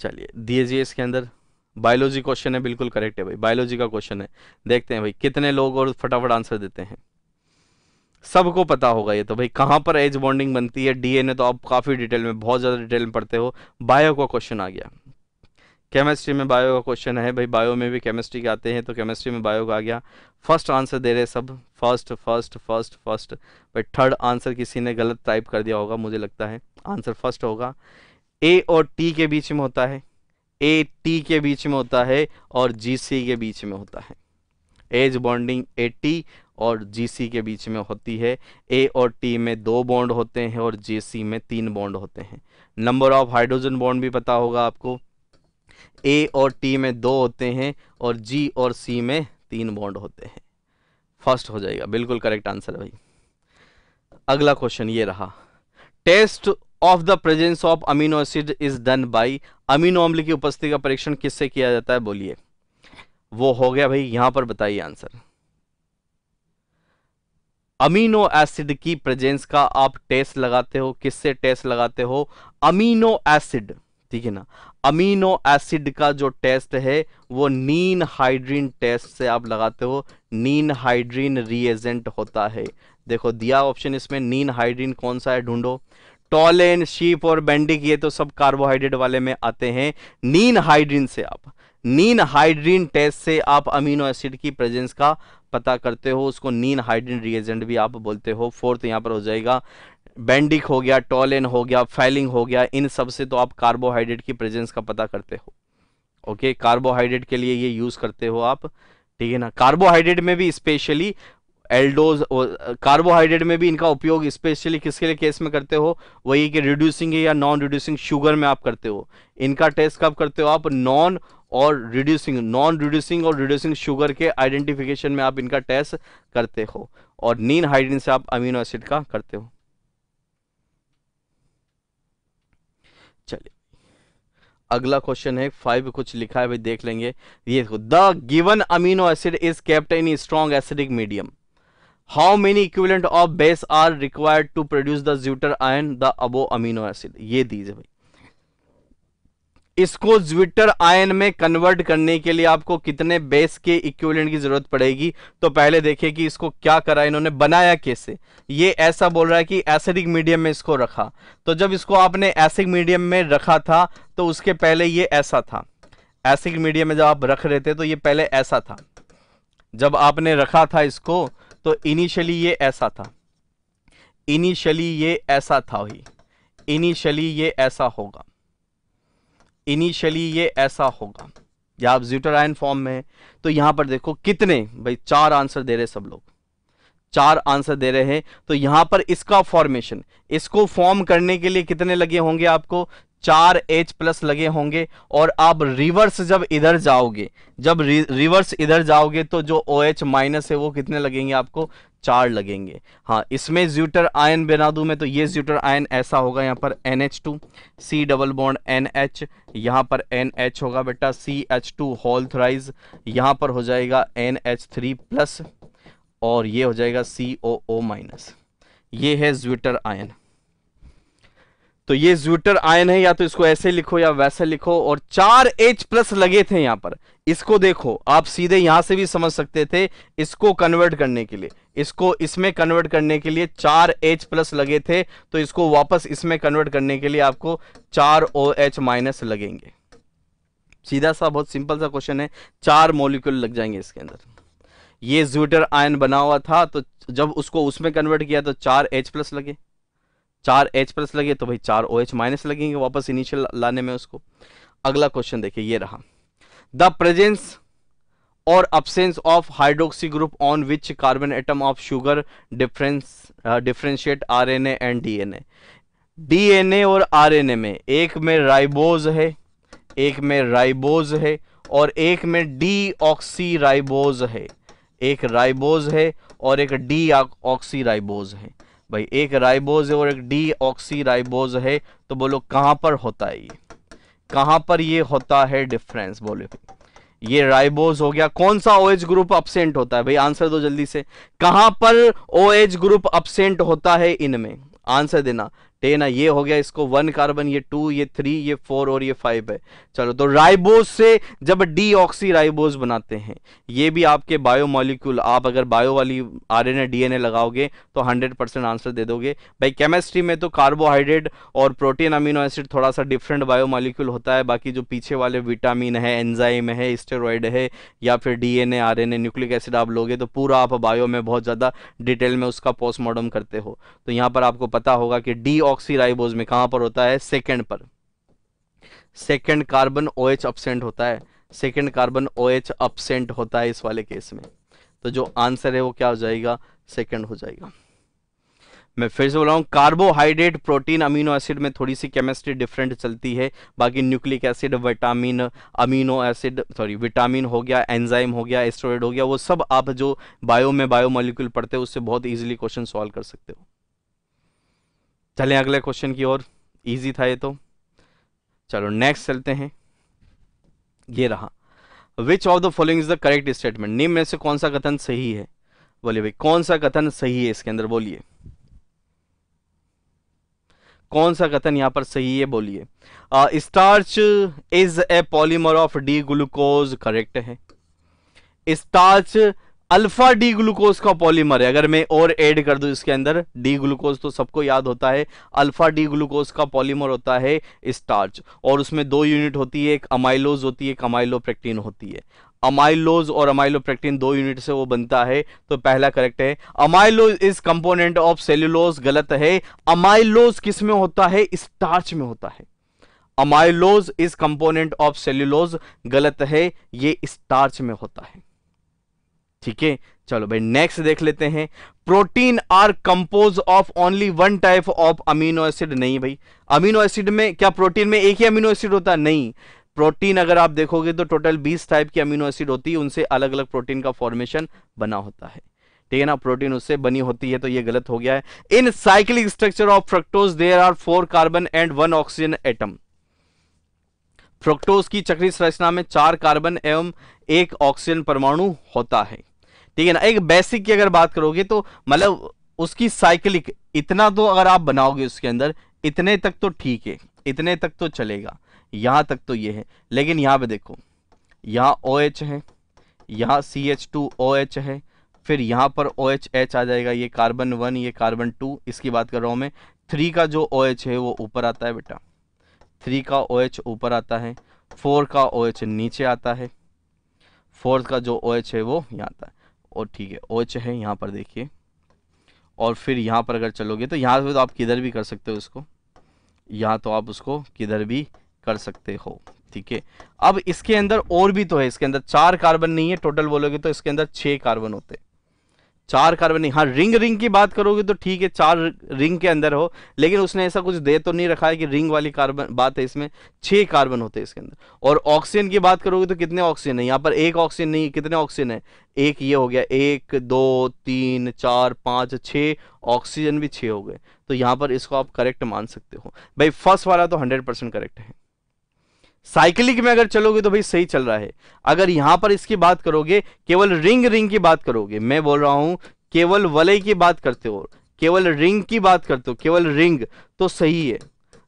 [SPEAKER 1] चलिए दिए इसके अंदर बायोलॉजी क्वेश्चन है बिल्कुल करेक्ट है भाई बायोलॉजी का क्वेश्चन है देखते हैं भाई कितने लोग और फटाफट आंसर देते हैं सबको पता होगा ये तो भाई कहां पर एज बॉन्डिंग बनती है डीएनए तो आप काफ़ी डिटेल में बहुत ज़्यादा डिटेल में पढ़ते हो बायो का क्वेश्चन आ गया केमिस्ट्री में बायो का क्वेश्चन है भाई बायो में भी केमिस्ट्री के आते हैं तो केमिस्ट्री में बायो का आ गया फर्स्ट आंसर दे रहे सब फर्स्ट फर्स्ट फर्स्ट फर्स्ट भाई थर्ड आंसर किसी ने गलत टाइप कर दिया होगा मुझे लगता है आंसर फर्स्ट होगा ए और टी के बीच में होता है ए टी के बीच में होता है और जी सी के बीच में होता है एज बॉन्डिंग ए टी और जी सी के बीच में होती है ए और टी में दो बॉन्ड होते हैं और सी में तीन बॉन्ड होते हैं नंबर ऑफ हाइड्रोजन बॉन्ड भी पता होगा आपको ए और टी में दो होते हैं और जी और सी में तीन बॉन्ड होते हैं फर्स्ट हो जाएगा बिल्कुल करेक्ट आंसर है भाई अगला क्वेश्चन ये रहा test of the presence of amino acid is done by amino अम्ल की उपस्थिति का परीक्षण किससे किया जाता है बोलिए वो हो गया भाई यहां पर बताइए आंसर अमीनो एसिड की प्रेजेंस का आप टेस्ट लगाते हो किससे टेस्ट लगाते हो अमीनो एसिड ठीक है ना अमीनो एसिड का जो टेस्ट है वो नीन हाइड्रीन टेस्ट से आप लगाते हो नीन हाइड्रीन रिएजेंट होता है देखो दिया ऑप्शन इसमें नीन हाइड्रीन कौन सा है ढूंढो टॉलेन शीप और बेंडिक ये तो सब कार्बोहाइड्रेट वाले में आते हैं नीन हाइड्रीन से आप नीन हाइड्रीन टेस्ट से आप अमीनो एसिड की प्रेजेंस का पता करते हो उसको नीन हाइड्रीन रिएजेंट भी आप बोलते हो फोर्थ यहां पर हो जाएगा बैंडिक हो गया टॉलेन हो गया फैलिंग हो गया इन सब से तो आप कार्बोहाइड्रेट की प्रेजेंस का पता करते हो ओके कार्बोहाइड्रेट के लिए ये यूज करते हो आप ठीक है ना कार्बोहाइड्रेट में भी स्पेशली एल्डोज कार्बोहाइड्रेट में भी इनका उपयोग स्पेशली किसके लिए केस में करते हो वही कि रिड्यूसिंग है या नॉन रिड्यूसिंग शुगर में आप करते हो इनका टेस्ट कब करते हो आप नॉन और रिड्यूसिंग नॉन रिड्यूसिंग और रिड्यूसिंग शुगर के आइडेंटिफिकेशन में आप इनका टेस्ट करते हो और नीन हाइड्रीन से आप अमीनो एसिड का करते हो चलिए अगला क्वेश्चन है फाइव कुछ लिखा है भाई देख लेंगे ये the given amino acid is kept in strong acidic medium how many equivalent of base are required to produce the zwitterion the above amino acid ये दीजिए भाई इसको ज्विटर आयन में कन्वर्ट करने के लिए आपको कितने बेस के इक्विवेलेंट की जरूरत पड़ेगी तो पहले देखिए कि इसको क्या करा इन्होंने बनाया कैसे ये ऐसा बोल रहा है कि एसिडिक मीडियम में इसको रखा तो जब इसको आपने एसिड मीडियम में रखा था तो उसके पहले ये ऐसा था एसिड मीडियम में जब आप रख रहे थे तो ये पहले ऐसा था जब आपने रखा था इसको तो इनिशियली ये ऐसा था इनिशियली ये ऐसा था ही इनिशियली ये ऐसा होगा इनिशियली ये ऐसा होगा या आप ज्यूटर आयन फॉर्म में तो यहां पर देखो कितने भाई चार आंसर दे रहे सब लोग चार आंसर दे रहे हैं तो यहां पर इसका फॉर्मेशन इसको फॉर्म करने के लिए कितने लगे होंगे आपको चार एच प्लस लगे होंगे और आप रिवर्स जब इधर जाओगे जब रि, रिवर्स इधर जाओगे तो जो ओ OH एच माइनस है वो कितने लगेंगे आपको चार लगेंगे हाँ इसमें ज्यूटर आयन बना दूँ मैं तो ये ज्यूटर आयन ऐसा होगा यहाँ पर N H two C double bond N H यहाँ पर एन एच होगा बेटा C H two whole thrice यहाँ पर हो जाएगा एन एच थ्री प्लस और ये हो जाएगा सी ओ ओ माइनस ये है ज्यूटर आयन तो ये ज्यूटर आयन है या तो इसको ऐसे लिखो या वैसे लिखो और चार एच प्लस लगे थे यहां पर इसको देखो आप सीधे यहां से भी समझ सकते थे इसको कन्वर्ट करने के लिए इसको इसमें कन्वर्ट करने के लिए चार एच प्लस लगे थे तो इसको वापस इसमें कन्वर्ट करने के लिए आपको चार ओ एच माइनस लगेंगे सीधा सा बहुत सिंपल सा क्वेश्चन है चार मोलिक्यूल लग जाएंगे इसके अंदर ये ज्यूटर आयन बना हुआ था तो जब उसको उसमें कन्वर्ट किया तो चार एच प्लस लगे चार एच प्लस लगे तो भाई चार ओ एच माइनस लगेंगे वापस इनिशियल लाने में उसको अगला क्वेश्चन देखिए ये रहा द प्रेजेंस uh, और absence of hydroxy group on which carbon atom of sugar difference differentiate N and D N DNA और आरएनए में एक में राइबोज है एक में राइबोज है और एक में डी ऑक्सी राइबोज है एक राइबोज है और एक डी ऑक्सी राइबोज है भाई एक राइबोज है और एक डी ऑक्सी राइबोज है तो बोलो कहां पर होता है ये कहां पर ये होता है डिफरेंस बोलो ये राइबोज हो गया कौन सा ओ ग्रुप अपसेंट होता है भाई आंसर दो जल्दी से कहां पर ओ ग्रुप अपसेंट होता है इनमें आंसर देना ठीक है ये हो गया इसको वन कार्बन ये टू ये थ्री ये फोर और ये फाइव है चलो तो राइबोस से जब डी ऑक्सी राइबोज बनाते हैं ये भी आपके बायो मॉलिक्यूल आप अगर बायो वाली आर एन ए लगाओगे तो हंड्रेड परसेंट आंसर दे दोगे भाई केमिस्ट्री में तो कार्बोहाइड्रेट और प्रोटीन अमीनो एसिड थोड़ा सा डिफरेंट बायो मॉलिक्यूल होता है बाकी जो पीछे वाले विटामिन है एंजाइम है स्टेरॉयड है या फिर D N R N A nucleic acid आप लोगे तो पूरा आप बायो में बहुत ज़्यादा डिटेल में उसका पोस्टमार्टम करते हो तो यहाँ पर आपको पता होगा कि डी कार्बोक्सीराइबोज में कहां पर होता है सेकेंड पर second carbon O H absent होता है second carbon O H absent होता है इस वाले केस में तो जो आंसर है वो क्या हो जाएगा सेकेंड हो जाएगा मैं फिर से बोल रहा हूँ कार्बोहाइड्रेट प्रोटीन अमीनो एसिड में थोड़ी सी केमिस्ट्री डिफरेंट चलती है बाकी nucleic acid vitamin amino acid sorry vitamin हो गया एंजाइम हो गया एस्ट्रोइड हो गया वो सब आप जो बायो में बायो मॉलिक्यूल पढ़ते हो उससे बहुत इजीली क्वेश्चन सॉल्व कर सकते हो चलें अगले क्वेश्चन की ओर इजी था ये तो चलो नेक्स्ट चलते हैं ये रहा which of the following is the correct statement निम्न में से कौन सा कथन सही है बोलिए भाई कौन सा कथन सही है इसके अंदर बोलिए कौन सा कथन यहां पर सही है बोलिए starch is a polymer of D glucose correct है स्टार्च अल्फा डी ग्लूकोज का पॉलीमर है अगर मैं और ऐड कर दूं इसके अंदर डी ग्लूकोज तो सबको याद होता है अल्फा डी ग्लूकोज का पॉलीमर होता है स्टार्च और उसमें दो यूनिट होती है एक अमाइलोज होती है एक अमाइलोप्रेक्टिन होती है अमाइलोज और अमाइलोप्रेक्टिन दो यूनिट से वो बनता है तो पहला करेक्ट है amylose is component of cellulose गलत है अमाइलोज किस में होता है स्टार्च में होता है amylose is component of cellulose गलत है ये स्टार्च में होता है ठीक है चलो भाई नेक्स्ट देख लेते हैं protein are compose of only one type of amino acid नहीं भाई अमीनो एसिड में क्या प्रोटीन में एक ही अमीनो एसिड होता है नहीं प्रोटीन अगर आप देखोगे तो टोटल 20 टाइप की अमीनो एसिड होती है उनसे अलग अलग प्रोटीन का फॉर्मेशन बना होता है ठीक है ना प्रोटीन उससे बनी होती है तो ये गलत हो गया है in cyclic structure of fructose there are four carbon and one oxygen atom fructose की चक्री संरचना में चार कार्बन एवं एक ऑक्सीजन परमाणु होता है ठीक है ना एक बेसिक की अगर बात करोगे तो मतलब उसकी साइकिलिक इतना तो अगर आप बनाओगे उसके अंदर इतने तक तो ठीक है इतने तक तो चलेगा यहां तक तो ये है लेकिन यहां पे देखो यहां ओ OH है यहां C H two O H है फिर यहां पर ओ OH, एच आ जाएगा ये कार्बन वन ये कार्बन टू इसकी बात कर रहा हूं मैं थ्री का जो ओ OH है वो ऊपर आता है बेटा थ्री का ओ OH ऊपर आता है फोर का ओ OH नीचे आता है फोर्थ का जो ओ OH है वो यहां आता है और ठीक है ओच अच्छा है यहाँ पर देखिए और फिर यहाँ पर अगर चलोगे तो यहाँ से तो आप किधर भी कर सकते हो उसको यहाँ तो आप उसको किधर भी कर सकते हो ठीक है अब इसके अंदर और भी तो है इसके अंदर चार कार्बन नहीं है टोटल बोलोगे तो इसके अंदर छः कार्बन होते चार नहीं हाँ रिंग रिंग की बात करोगे तो ठीक है चार रिंग के अंदर हो लेकिन उसने ऐसा कुछ दे तो नहीं रखा है कि रिंग वाली कार्बन बात है इसमें छह कार्बन होते हैं इसके अंदर और ऑक्सीजन की बात करोगे तो कितने ऑक्सीजन है यहाँ पर एक ऑक्सीजन नहीं कितने ऑक्सीजन है एक ये हो गया एक दो तीन चार पाँच छः ऑक्सीजन भी छः हो गए तो यहाँ पर इसको आप करेक्ट मान सकते हो भाई फर्स्ट वाला तो हंड्रेड परसेंट करेक्ट है साइकिलिंग में अगर चलोगे तो भाई सही चल रहा है अगर यहां पर इसकी बात करोगे केवल रिंग रिंग की बात करोगे मैं बोल रहा हूं केवल वलय की बात करते हो केवल रिंग की बात करते हो केवल रिंग तो सही है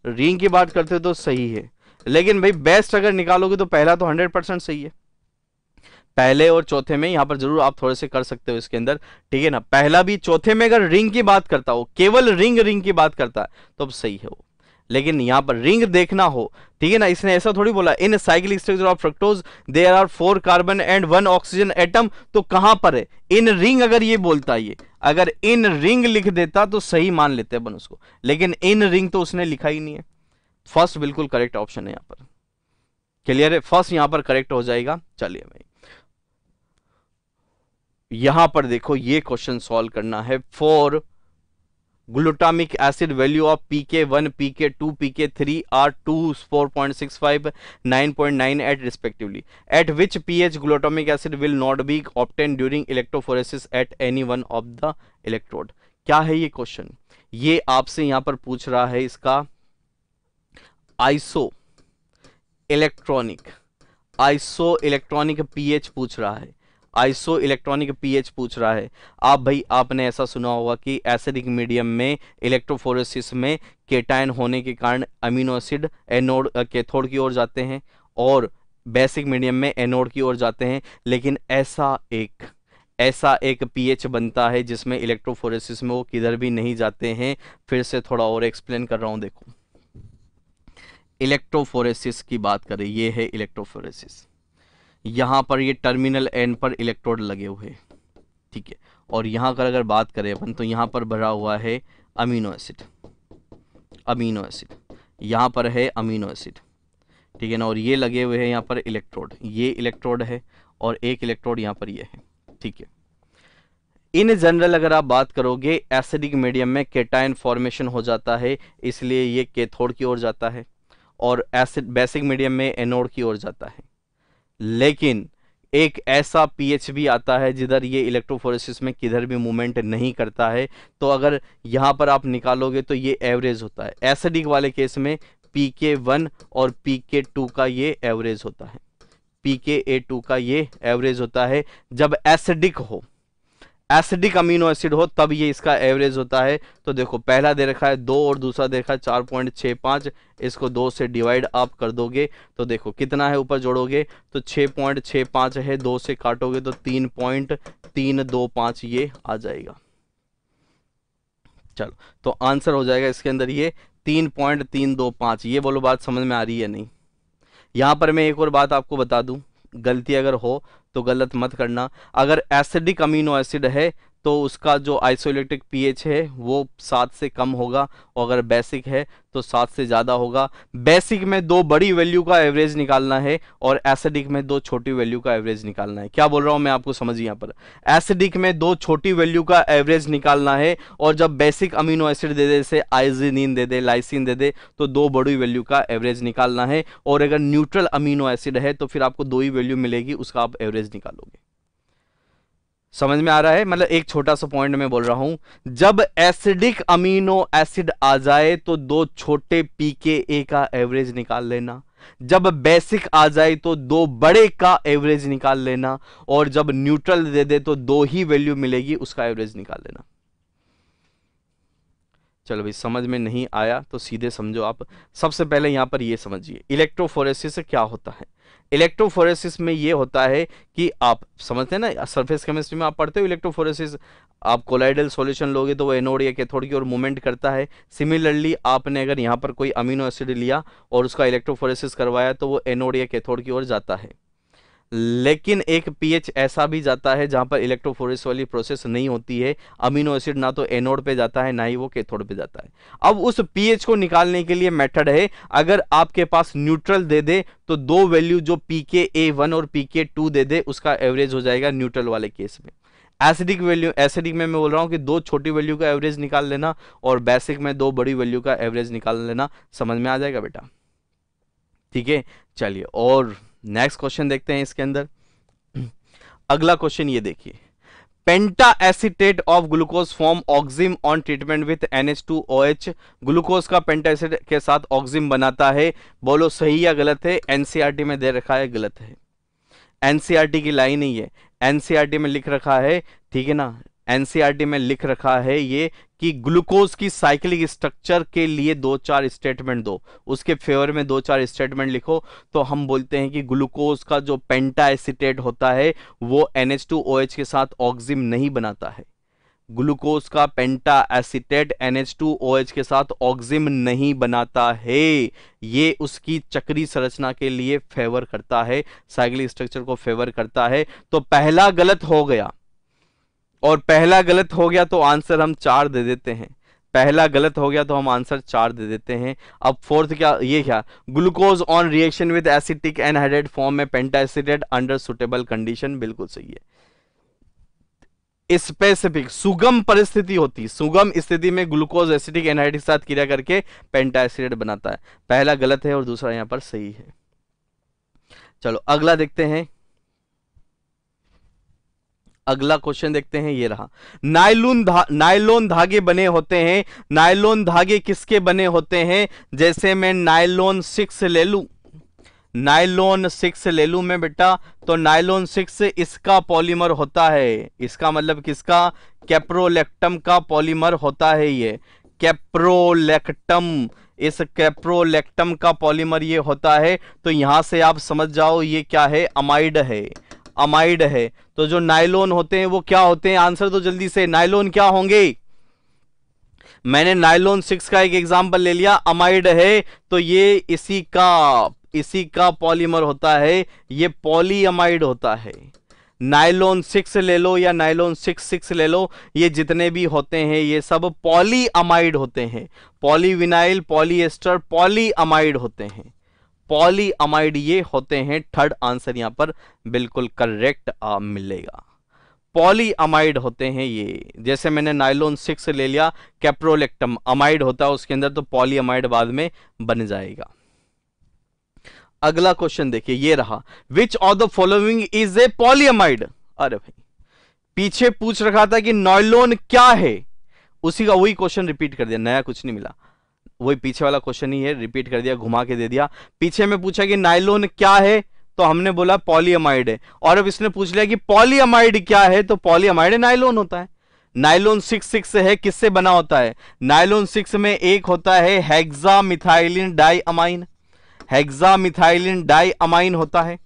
[SPEAKER 1] रिंग की बात करते हो तो सही है लेकिन भाई बेस्ट अगर निकालोगे तो पहला तो हंड्रेड परसेंट सही है पहले और चौथे में यहां पर जरूर आप थोड़े से कर सकते हो इसके अंदर ठीक है ना पहला भी चौथे में अगर रिंग की बात करता हो केवल रिंग रिंग की बात करता है तो अब सही है वो लेकिन यहां पर रिंग देखना हो ठीक है ना इसने ऐसा थोड़ी बोला in cycle structure of fructose there are four carbon and one oxygen atom तो कहां पर है इन रिंग अगर ये बोलता ये अगर इन रिंग लिख देता तो सही मान लेते अपन उसको लेकिन इन रिंग तो उसने लिखा ही नहीं है फर्स्ट बिल्कुल करेक्ट ऑप्शन है यहां पर क्लियर है फर्स्ट यहां पर करेक्ट हो जाएगा चलिए भाई यहां पर देखो ये क्वेश्चन सॉल्व करना है for glutamic acid value of P K one P K two P K three are two four point six five nine point nine eight respectively at which P H glutamic acid will not be obtain during electrophoresis at any one of the electrode क्या है ये क्वेश्चन ये आपसे यहां पर पूछ रहा है इसका isoelectronic isoelectronic H पूछ रहा है आइसो इलेक्ट्रॉनिक पीएच पूछ रहा है आप भाई आपने ऐसा सुना होगा कि एसिडिक मीडियम में इलेक्ट्रोफोरेसिस में केटाइन होने के कारण अमीनो एसिड एनोड कैथोड की ओर जाते हैं और बेसिक मीडियम में एनोड की ओर जाते हैं लेकिन ऐसा एक ऐसा एक पीएच बनता है जिसमें इलेक्ट्रोफोरेसिस में वो किधर भी नहीं जाते हैं फिर से थोड़ा और एक्सप्लेन कर रहा हूँ देखो इलेक्ट्रोफोरेसिस की बात करें ये है इलेक्ट्रोफोरेसिस यहाँ पर ये टर्मिनल एंड पर इलेक्ट्रोड लगे हुए ठीक है और यहाँ पर अगर बात करें अपन तो यहाँ पर भरा हुआ है अमीनो एसिड अमीनो एसिड यहाँ पर है अमीनो एसिड ठीक है ना और ये लगे हुए हैं यहाँ पर इलेक्ट्रोड ये इलेक्ट्रोड है और एक इलेक्ट्रोड यहाँ पर ये है ठीक है इन जनरल अगर आप बात करोगे एसिडिक मीडियम में केटाइन फॉर्मेशन हो जाता है इसलिए ये केथोड की ओर जाता है और एसिड बेसिक मीडियम में एनोड की ओर जाता है लेकिन एक ऐसा पीएच भी आता है जिधर ये इलेक्ट्रोफोरेसिस में किधर भी मूवमेंट नहीं करता है तो अगर यहाँ पर आप निकालोगे तो ये एवरेज होता है एसिडिक वाले केस में पी के वन और पी के टू का ये एवरेज होता है पी के ए टू का ये एवरेज होता है जब एसिडिक हो एसिडिक अमीनो एसिड हो तब ये इसका एवरेज होता है तो देखो पहला दे रखा है दो और दूसरा दे रखा है चार पॉइंट छः पाँच इसको दो से डिवाइड आप कर दोगे तो देखो कितना है ऊपर जोड़ोगे तो छः पॉइंट छः पाँच है दो से काटोगे तो तीन पॉइंट तीन दो पाँच ये आ जाएगा चलो तो आंसर हो जाएगा इसके अंदर ये तीन पॉइंट तीन दो पाँच ये बोलो बात समझ में आ रही है नहीं यहाँ पर मैं एक और बात आपको बता दूँ गलती अगर हो तो गलत मत करना अगर एसिडिक अमीनो एसिड है तो उसका जो आइसोलेटिक पीएच है वो सात से कम होगा और अगर बेसिक है तो सात से ज़्यादा होगा बेसिक में दो बड़ी वैल्यू का एवरेज निकालना है और एसिडिक में दो छोटी वैल्यू का एवरेज निकालना है क्या बोल रहा हूँ मैं आपको समझिए यहाँ पर एसिडिक में दो छोटी वैल्यू का एवरेज निकालना है और जब बेसिक अमीनो एसिड दे दे जैसे आइजीनिन दे दे लाइसिन दे दे तो दो बड़ी वैल्यू का एवरेज निकालना है और अगर न्यूट्रल अमीनो एसिड है तो फिर आपको दो ही वैल्यू मिलेगी उसका आप एवरेज निकालोगे समझ में आ रहा है मतलब एक छोटा सा पॉइंट में बोल रहा हूं जब एसिडिक अमीनो एसिड आ जाए तो दो छोटे पी के ए का एवरेज निकाल लेना जब बेसिक आ जाए तो दो बड़े का एवरेज निकाल लेना और जब न्यूट्रल दे दे तो दो ही वैल्यू मिलेगी उसका एवरेज निकाल लेना चलो भाई समझ में नहीं आया तो सीधे समझो आप सबसे पहले यहां पर यह समझिए इलेक्ट्रोफोरेसिस क्या होता है इलेक्ट्रोफोरेसिस में ये होता है कि आप समझते हैं ना सरफेस केमिस्ट्री में आप पढ़ते हो इलेक्ट्रोफोरेसिस आप कोलाइडल सॉल्यूशन लोगे तो वो एनोड या कैथोड की ओर मूवमेंट करता है सिमिलरली आपने अगर यहाँ पर कोई अमीनो एसिड लिया और उसका इलेक्ट्रोफोरेसिस करवाया तो वो एनोड या कैथोड की ओर जाता है लेकिन एक पीएच ऐसा भी जाता है जहां पर इलेक्ट्रोफोरिस वाली प्रोसेस नहीं होती है अमीनो एसिड ना तो एनोड पे जाता है ना ही वो केथोड पे जाता है अब उस पीएच को निकालने के लिए मेथड है अगर आपके पास न्यूट्रल दे दे तो दो वैल्यू जो पीके ए वन और पीके टू दे दे उसका एवरेज हो जाएगा न्यूट्रल वाले केस में एसिडिक वैल्यू एसिडिक में मैं बोल रहा हूँ कि दो छोटी वैल्यू का एवरेज निकाल लेना और बेसिक में दो बड़ी वैल्यू का एवरेज निकाल लेना समझ में आ जाएगा बेटा ठीक है चलिए और नेक्स्ट क्वेश्चन देखते हैं इसके अंदर [CLEARS THROAT] अगला क्वेश्चन ये देखिए pentaacetate of glucose form oxime on treatment with N H two O H glucose का पेंटा एसिड के साथ ऑक्सिम बनाता है बोलो सही या गलत है एनसीआरटी e में दे रखा है गलत है एनसीआरटी e की लाइन ही है एनसीआरटी e में लिख रखा है ठीक है ना एनसीईआरटी में लिख रखा है ये कि ग्लूकोज की साइक्लिक स्ट्रक्चर के लिए दो चार स्टेटमेंट दो उसके फेवर में दो चार स्टेटमेंट लिखो तो हम बोलते हैं कि ग्लूकोज का जो पेंटा एसिटेट होता है वो NH2OH के साथ ऑक्जिम नहीं बनाता है ग्लूकोज का पेंटा एसिटेट NH2OH के साथ ऑक्जिम नहीं बनाता है ये उसकी चक्री संरचना के लिए फेवर करता है साइक्लिक स्ट्रक्चर को फेवर करता है तो पहला गलत हो गया और पहला गलत हो गया तो आंसर हम चार दे देते हैं पहला गलत हो गया तो हम आंसर चार दे देते हैं अब फोर्थ क्या ये क्या glucose on reaction with acetic anhydride form में पेंटासिडेट अंडर सुटेबल कंडीशन बिल्कुल सही है स्पेसिफिक सुगम परिस्थिति होती सुगम स्थिति में ग्लूकोज एसिटिक एनहाइड्रेट के साथ क्रिया करके पेंटासिडेट बनाता है पहला गलत है और दूसरा यहां पर सही है चलो अगला देखते हैं अगला क्वेश्चन देखते हैं ये रहा नायलून धा, नायलोन धागे बने होते हैं नायलोन धागे किसके बने होते हैं जैसे मैं नायलोन सिक्स ले लू नायलोन सिक्स ले लू मैं बेटा तो नायलोन सिक्स इसका पॉलीमर होता है इसका मतलब किसका कैप्रोलेक्टम का पॉलीमर होता है ये कैप्रोलेक्टम इस कैप्रोलेक्टम का पॉलीमर ये होता है तो यहां से आप समझ जाओ ये क्या है अमाइड है अमाइड है तो जो नाइलोन होते हैं वो क्या होते हैं आंसर तो जल्दी से नाइलोन क्या होंगे मैंने नाइलोन सिक्स का एक एग्जाम्पल ले लिया अमाइड है तो ये इसी का इसी का पॉलीमर होता है ये पॉलीअमाइड होता है नाइलोन सिक्स ले लो या नाइलोन सिक्स सिक्स ले लो ये जितने भी होते हैं ये सब पॉलीअमाइड होते हैं पॉलीविनाइल पॉलीएस्टर पॉलीअमाइड होते हैं पॉलीअमाइड ये होते हैं थर्ड आंसर यहां पर बिल्कुल करेक्ट मिलेगा पॉलीअमाइड होते हैं ये जैसे मैंने नाइलोन सिक्स ले लिया कैप्रोलेक्टम अमाइड होता है उसके अंदर तो पॉलीअमाइड बाद में बन जाएगा अगला क्वेश्चन देखिए ये रहा which of the following is a polyamide अरे भाई पीछे पूछ रखा था कि नाइलोन क्या है उसी का वही क्वेश्चन रिपीट कर दिया नया कुछ नहीं मिला वही पीछे वाला क्वेश्चन ही है रिपीट कर दिया घुमा के दे दिया पीछे में पूछा कि नाइलोन क्या है तो हमने बोला पॉलीअमाइड है और अब इसने पूछ लिया कि पॉलीअमाइड क्या है तो पॉलीअमाइड नाइलोन होता है नाइलोन सिक्स सिक्स है किससे बना होता है नाइलोन सिक्स में एक होता है hexamethylenediamine hexamethylenediamine होता है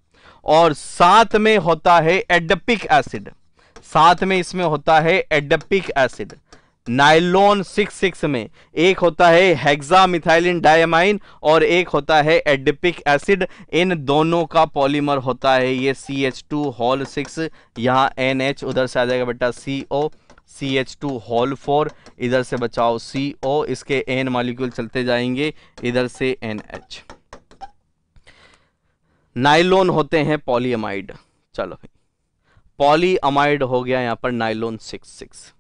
[SPEAKER 1] और साथ में होता है एडपिक एसिड साथ में इसमें होता है adipic acid nylon six six में एक होता है हेक्सा मिथाइलिन डायमाइन और एक होता है एडिपिक एसिड इन दोनों का पॉलीमर होता है ये C H two whole six यहाँ एन एच उधर से आ जाएगा बेटा C O C H two whole four इधर से बचाओ सी ओ इसके एन मॉलिक्यूल चलते जाएंगे इधर से एन एच नाइलोन होते हैं पॉलीअमाइड चलो भाई पॉलीअमाइड हो गया यहाँ पर नाइलोन सिक्स सिक्स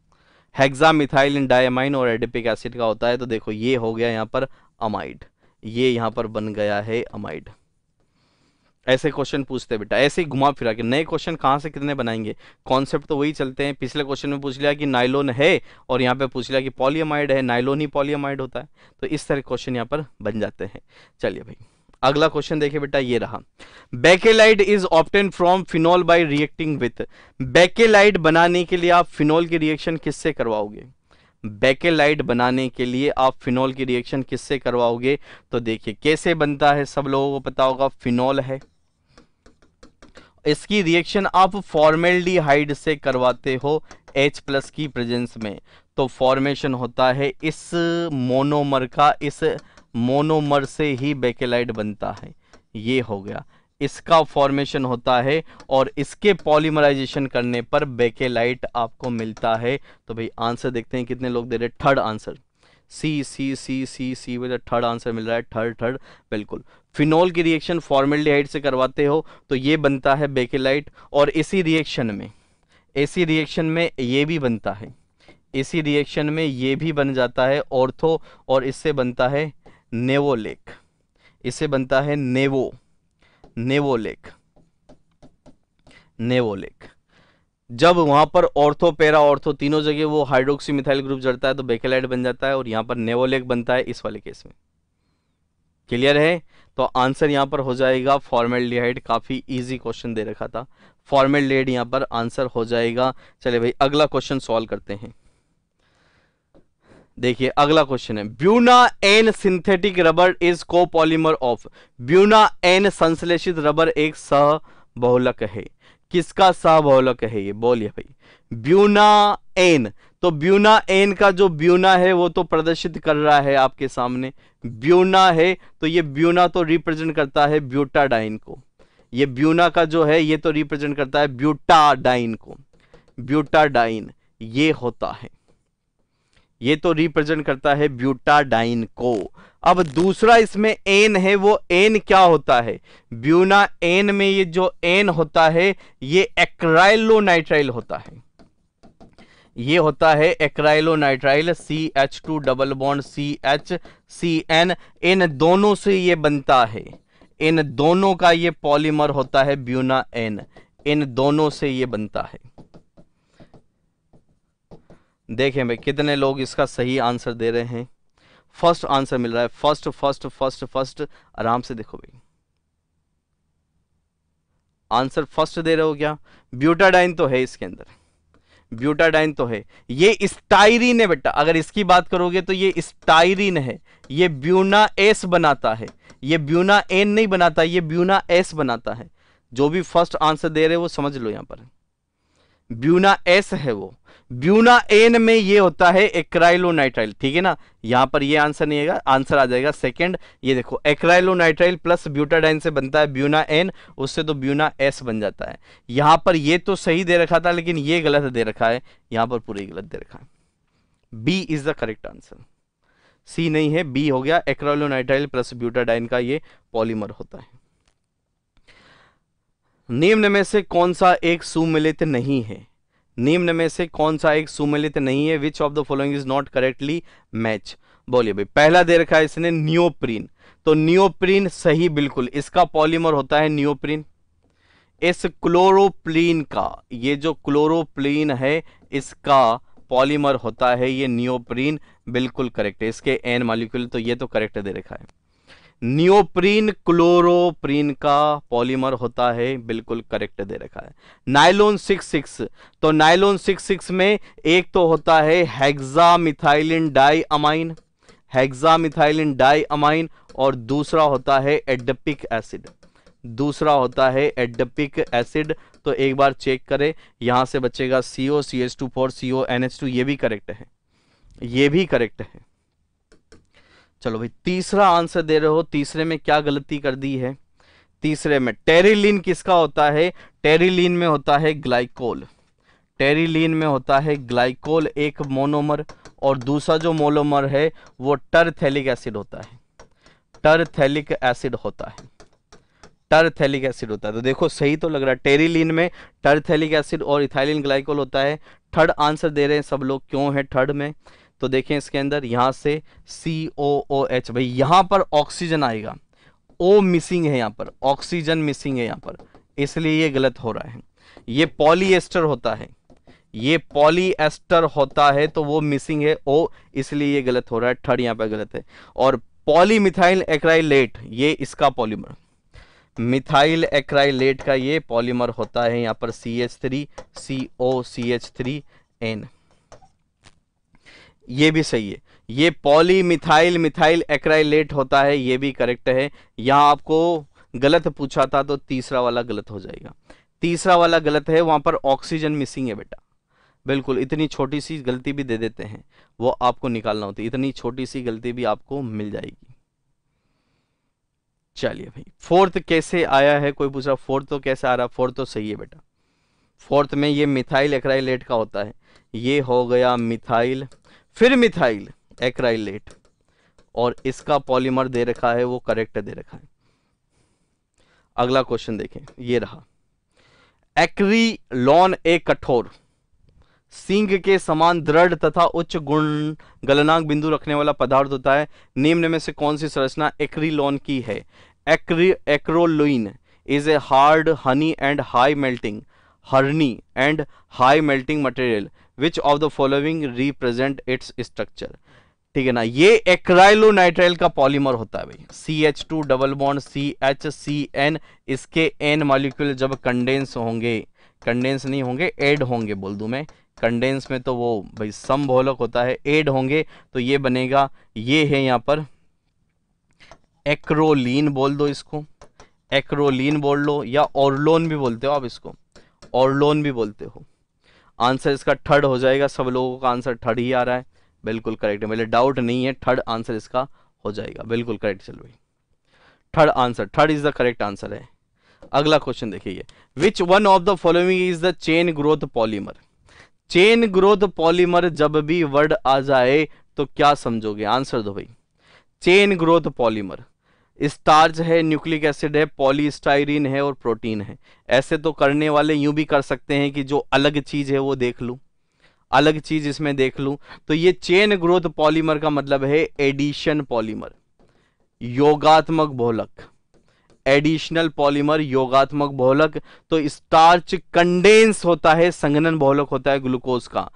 [SPEAKER 1] इन डायमाइन और एडिपिक एसिड का होता है तो देखो ये हो गया यहाँ पर अमाइड ये यहाँ पर बन गया है अमाइड ऐसे क्वेश्चन पूछते बेटा ऐसे ही घुमा फिरा के नए क्वेश्चन कहाँ से कितने बनाएंगे कॉन्सेप्ट तो वही चलते हैं पिछले क्वेश्चन में पूछ लिया कि नाइलोन है और यहाँ पे पूछ लिया कि पॉलीमाइड है नाइलोन ही पॉलीमाइड होता है तो इस तरह क्वेश्चन यहाँ पर बन जाते हैं चलिए भाई अगला क्वेश्चन देखिए बेटा ये रहा bakelite is obtain from phenol by reacting with bakelite बनाने के लिए आप फिनॉल की रिएक्शन किससे करवाओगे बैकेलाइट बनाने के लिए आप फिनॉल की रिएक्शन किससे करवाओगे तो देखिए कैसे बनता है सब लोगों को पता होगा फिनॉल है इसकी रिएक्शन आप फॉर्मेल्डिहाइड से करवाते हो H प्लस की प्रेजेंस में तो फॉर्मेशन होता है इस मोनोमर का इस मोनोमर से ही बेकेलाइट बनता है ये हो गया इसका फॉर्मेशन होता है और इसके पॉलीमराइजेशन करने पर बेकेलाइट आपको मिलता है तो भाई आंसर देखते हैं कितने लोग दे रहे third answer C C C C C वे थर्ड आंसर मिल रहा है थर्ड थर्ड बिल्कुल फिनोल की रिएक्शन फॉर्मेल्डिहाइड से करवाते हो तो ये बनता है बेकेलाइट और इसी रिएक्शन में इसी रिएक्शन में ये भी बनता है इसी रिएक्शन में ये भी बन जाता है ऑर्थो और इससे बनता है नेवो लेक इसे बनता है नेवो नेवो लेक नेवो लेक जब वहां पर ऑर्थो पेरा ऑर्थो तीनों जगह वो हाइड्रोक्सी मिथाइल ग्रुप जड़ता है तो बेकेलाइट बन जाता है और यहां पर नेवो लेक बनता है इस वाले केस में क्लियर है तो आंसर यहां पर हो जाएगा फॉर्मेलिहाइड काफी इजी क्वेश्चन दे रखा था फॉर्मेलिहाइड यहां पर आंसर हो जाएगा चले भाई अगला क्वेश्चन सॉल्व करते हैं देखिए अगला क्वेश्चन है buna N synthetic rubber is copolymer of buna N संश्लेषित रबर एक बहुलक है किसका बहुलक है ये बोलिए भाई ब्यूना एन तो ब्यूना एन का जो ब्यूना है वो तो प्रदर्शित कर रहा है आपके सामने ब्यूना है तो ये ब्यूना तो रिप्रेजेंट करता है ब्यूटाडाइन को ये ब्यूना का जो है ये तो रिप्रेजेंट करता है ब्यूटाडाइन को ब्यूटाडाइन ये होता है ये तो रिप्रेजेंट करता है ब्यूटाडाइन को अब दूसरा इसमें एन है वो एन क्या होता है ब्यूना एन में ये जो एन होता है ये नाइट्राइल होता है ये होता है nitrile C H two double bond C H C N इन दोनों से ये बनता है इन दोनों का ये पॉलीमर होता है ब्यूना एन इन दोनों से ये बनता है देखें भाई कितने लोग इसका सही आंसर दे रहे हैं फर्स्ट आंसर मिल रहा है फर्स्ट फर्स्ट फर्स्ट फर्स्ट आराम से देखो भाई आंसर फर्स्ट दे रहे हो क्या ब्यूटाडाइन तो है इसके अंदर ब्यूटाडाइन तो है ये स्टाइरिन है बेटा अगर इसकी बात करोगे तो ये स्टाइरिन है ये ब्यूना एस बनाता है ये ब्यूना एन नहीं बनाता ये ब्यूना एस बनाता है जो भी फर्स्ट आंसर दे रहे हो वो समझ लो यहां पर ब्यूना एस है वो ब्यूना एन में ये होता है एक्राइलोनाइट्राइल ठीक है ना यहां पर ये आंसर नहीं आएगा आंसर आ जाएगा सेकंड ये देखो एक्राइलोनाइट्राइल प्लस ब्यूटाडाइन से बनता है ब्यूना एन उससे तो ब्यूना एस बन जाता है यहां पर ये तो सही दे रखा था लेकिन ये गलत दे रखा है यहां पर पूरी गलत दे रखा है B is the correct answer C नहीं है बी हो गया एक्राइलोनाइट्राइल प्लस ब्यूटाडाइन का ये पॉलीमर होता है निम्न में से कौन सा एक सुमिलित नहीं है निम्न में से कौन सा एक सुमेलित नहीं है which of the following is not correctly match बोलिए भाई पहला दे रखा है इसने नियोप्रीन तो नियोप्रीन सही बिल्कुल इसका पॉलीमर होता है नियोप्रीन इस क्लोरोप्लीन का ये जो क्लोरोप्लीन है इसका पॉलीमर होता है ये नियोप्रीन बिल्कुल करेक्ट है इसके एन मालिक्यूल तो ये तो करेक्ट दे रखा है नियोप्रीन क्लोरोप्रीन का पॉलीमर होता है बिल्कुल करेक्ट दे रखा है नाइलोन सिक्स सिक्स तो नाइलोन सिक्स सिक्स में एक तो होता है hexamethylenediamine hexamethylenediamine और दूसरा होता है एडपिक एसिड दूसरा होता है एडपिक एसिड तो एक बार चेक करें यहां से बचेगा C O C S two four C O N H two ये भी करेक्ट है ये भी करेक्ट है चलो भाई तीसरा आंसर दे रहे हो तीसरे में क्या गलती कर दी है तीसरे में टेरिलीन किसका होता है टेरिलीन में होता है ग्लाइकोल टेरिलीन में होता है ग्लाइकोल एक मोनोमर और दूसरा जो मोनोमर है वो टर्थेलिक एसिड होता है टरथैलिक एसिड होता है टर्थेलिक एसिड होता है तो देखो सही तो लग रहा है टेरिलीन में टर्थेलिक एसिड और इथाइलिन ग्लाइकोल होता है थर्ड आंसर दे रहे हैं सब लोग क्यों है थर्ड में तो देखें इसके अंदर यहां से सी ओ ओ एच भाई यहां पर ऑक्सीजन आएगा ओ मिसिंग है यहां पर ऑक्सीजन मिसिंग है यहां पर इसलिए ये गलत हो रहा है ये पॉलीएस्टर होता है ये पॉलीएस्टर होता है तो वो मिसिंग है ओ इसलिए ये गलत हो रहा है थर्ड यहां पर गलत है और पॉलीमिथाइल एक्राइलेट ये इसका पॉलीमर मिथाइल एक्राइलेट का ये पॉलीमर होता है यहां पर C H three C O C H three N ये भी सही है ये पॉली मिथाइल मिथाइल एक्राइलेट होता है ये भी करेक्ट है यहाँ आपको गलत पूछा था तो तीसरा वाला गलत हो जाएगा तीसरा वाला गलत है वहाँ पर ऑक्सीजन मिसिंग है बेटा बिल्कुल इतनी छोटी सी गलती भी दे देते हैं वो आपको निकालना होती है इतनी छोटी सी गलती भी आपको मिल जाएगी चलिए भाई फोर्थ कैसे आया है कोई पूछ रहा फोर्थ तो कैसे आ रहा फोर्थ तो सही है बेटा फोर्थ में ये मिथाइल एक्राइलेट का होता है ये हो गया मिथाइल फिर मिथाइल एक्राइलेट और इसका पॉलीमर दे रखा है वो करेक्ट दे रखा है अगला क्वेश्चन देखें ये रहा एक्री लॉन ए कठोर सिंग के समान दृढ़ तथा उच्च गुण गलनांक बिंदु रखने वाला पदार्थ होता है निम्न में से कौन सी संरचना एक्री लॉन की है एक्री acrolein is a hard horny and high melting horny and high melting material which of the following represent its structure ठीक है ना ये नाइट्राइल का पॉलीमर होता है भाई C H two double bond C H C N इसके एन मॉलिक्यूल जब कंडेंस होंगे कंडेंस नहीं होंगे एड होंगे बोल दूं मैं कंडेंस में तो वो भाई समभोलक होता है एड होंगे तो ये बनेगा ये है यहाँ पर एक्रोलिन बोल दो इसको एक्रोलिन बोल लो या ओरलोन भी बोलते हो आप इसको ओरलोन भी बोलते हो आंसर इसका थर्ड हो जाएगा सब लोगों का आंसर थर्ड ही आ रहा है बिल्कुल करेक्ट है मेरे डाउट नहीं है थर्ड आंसर इसका हो जाएगा बिल्कुल करेक्ट चल भाई third answer third is the correct answer है अगला क्वेश्चन देखिए which one of the following is the chain growth polymer chain growth polymer जब भी वर्ड आ जाए तो क्या समझोगे आंसर दो भाई चेन ग्रोथ पॉलीमर स्टार्च है न्यूक्लिक एसिड है पॉलीस्टाइरिन है और प्रोटीन है ऐसे तो करने वाले यूं भी कर सकते हैं कि जो अलग चीज़ है वो देख लू अलग चीज़ इसमें देख लू तो ये चेन ग्रोथ पॉलीमर का मतलब है एडिशन पॉलीमर योगात्मक बहुलक एडिशनल पॉलीमर योगात्मक बहुलक तो स्टार्च कंडेंस होता है संघनन बहुलक होता है ग्लूकोज का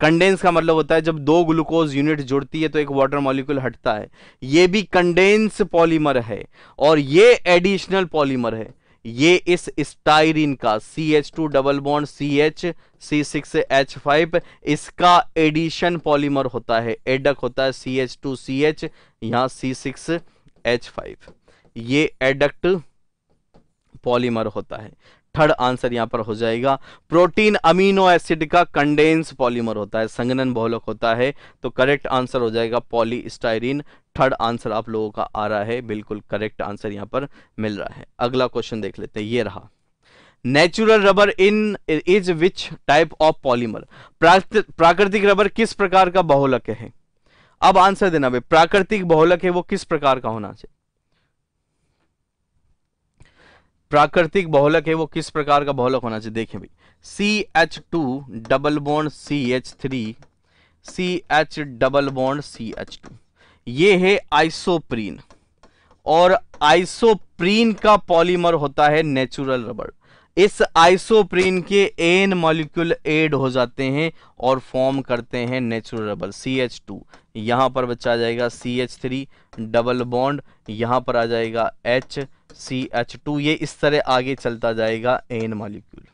[SPEAKER 1] कंडेंस का मतलब होता है जब दो ग्लूकोज यूनिट जुड़ती है तो एक वाटर मॉलिक्यूल हटता है ये भी कंडेंस पॉलीमर है और ये एडिशनल पॉलीमर है ये इस स्टाइरिन का C H two double bond C H C six H five इसका एडिशन पॉलीमर होता है एडक होता है C H two C H यहां सी सिक्स एच फाइव ये एडक्ट पॉलीमर होता है थर्ड आंसर यहां पर हो जाएगा प्रोटीन अमीनो एसिड का कंडेंस पॉलीमर होता है संगनन बहुलक होता है तो करेक्ट आंसर हो जाएगा पॉलीस्टाइरिन थर्ड आंसर आप लोगों का आ रहा है बिल्कुल करेक्ट आंसर यहां पर मिल रहा है अगला क्वेश्चन देख लेते हैं ये रहा natural rubber in is which type of polymer प्राकृतिक रबर किस प्रकार का बहुलक है अब आंसर देना भाई प्राकृतिक बहुलक है वो किस प्रकार का होना चाहिए प्राकृतिक बहुलक है वो किस प्रकार का बहुलक होना चाहिए देखें भाई C H two double bond C H three C H double bond C H two ये है आइसोप्रीन और आइसोप्रीन का पॉलीमर होता है नेचुरल रबर इस आइसोप्रीन के एन मॉलिक्यूल एड हो जाते हैं और फॉर्म करते हैं natural rubber C H two यहाँ पर बच्चा आ जाएगा C H three double bond यहाँ पर आ जाएगा एच सी एच टू ये इस तरह आगे चलता जाएगा एन मॉलिक्यूल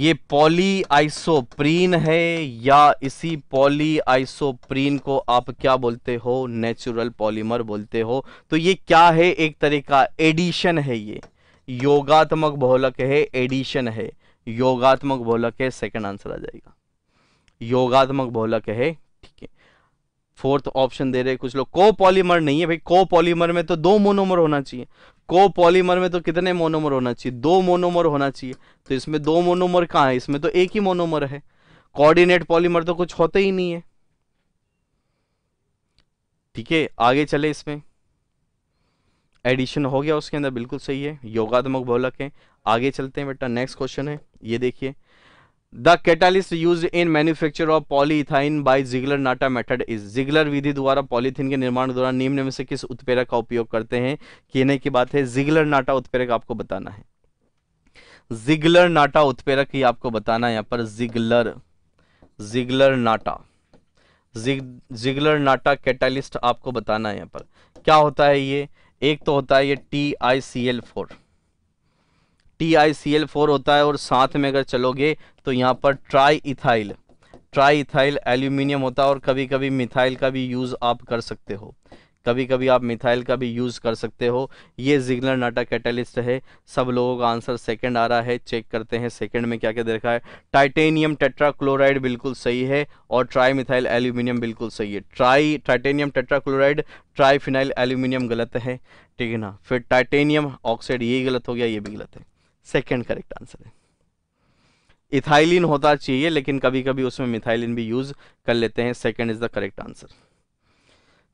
[SPEAKER 1] ये पॉली आइसोप्रीन है या इसी पॉली आइसोप्रीन को आप क्या बोलते हो नेचुरल पॉलीमर बोलते हो तो ये क्या है एक तरह का एडिशन है ये योगात्मक बहुलक है एडिशन है योगात्मक बहुलक है सेकंड आंसर आ जाएगा योगात्मक बहुलक है फोर्थ ऑप्शन दे रहे कुछ लोग को पॉलीमर नहीं है भाई को पॉलीमर में तो दो मोनोमर होना चाहिए को पॉलीमर में तो कितने मोनोमर होना चाहिए दो मोनोमर होना चाहिए तो इसमें दो मोनोमर कहाँ है इसमें तो एक ही मोनोमर है कोऑर्डिनेट पॉलीमर तो कुछ होते ही नहीं है ठीक है आगे चले इसमें एडिशन हो गया उसके अंदर बिल्कुल सही है योगात्मक बोलक है आगे चलते हैं बेटा नेक्स्ट क्वेश्चन है ये देखिए the catalyst use in manufacture of polythene by Ziegler Natta method is Ziegler विधि द्वारा पॉलीथीन के निर्माण द्वारा निम्न में से किस उत्पेरक का उपयोग करते हैं कहने की बात है जिगलर नाटा उत्पेरक आपको बताना है जिगलर नाटा उत्पेरक ही आपको बताना है यहां पर Ziegler Ziegler Natta Ziegler Natta catalyst आपको बताना है यहां पर क्या होता है ये एक तो होता है ये T I C L four T I C L four होता है और साथ में अगर चलोगे तो यहाँ पर triethyl triethyl aluminium होता है और कभी कभी मिथाइल का भी यूज़ आप कर सकते हो कभी कभी आप मिथाइल का भी यूज़ कर सकते हो ये जिग्नर नाटा कैटलिस्ट है सब लोगों का आंसर सेकंड आ रहा है चेक करते हैं सेकंड में क्या क्या दे रखा है टाइटेनियम टेट्राक्लोराइड बिल्कुल सही है और ट्राई मिथाइल एल्यूमिनियम बिल्कुल सही है tri titanium tetrachloride phenyl aluminium गलत है ठीक है ना फिर टाइटेनियम ऑक्साइड ये गलत हो गया ये भी गलत है सेकेंड करेक्ट आंसर है इथाइलिन होता चाहिए लेकिन कभी कभी उसमें मिथाइलिन भी यूज कर लेते हैं second is the correct answer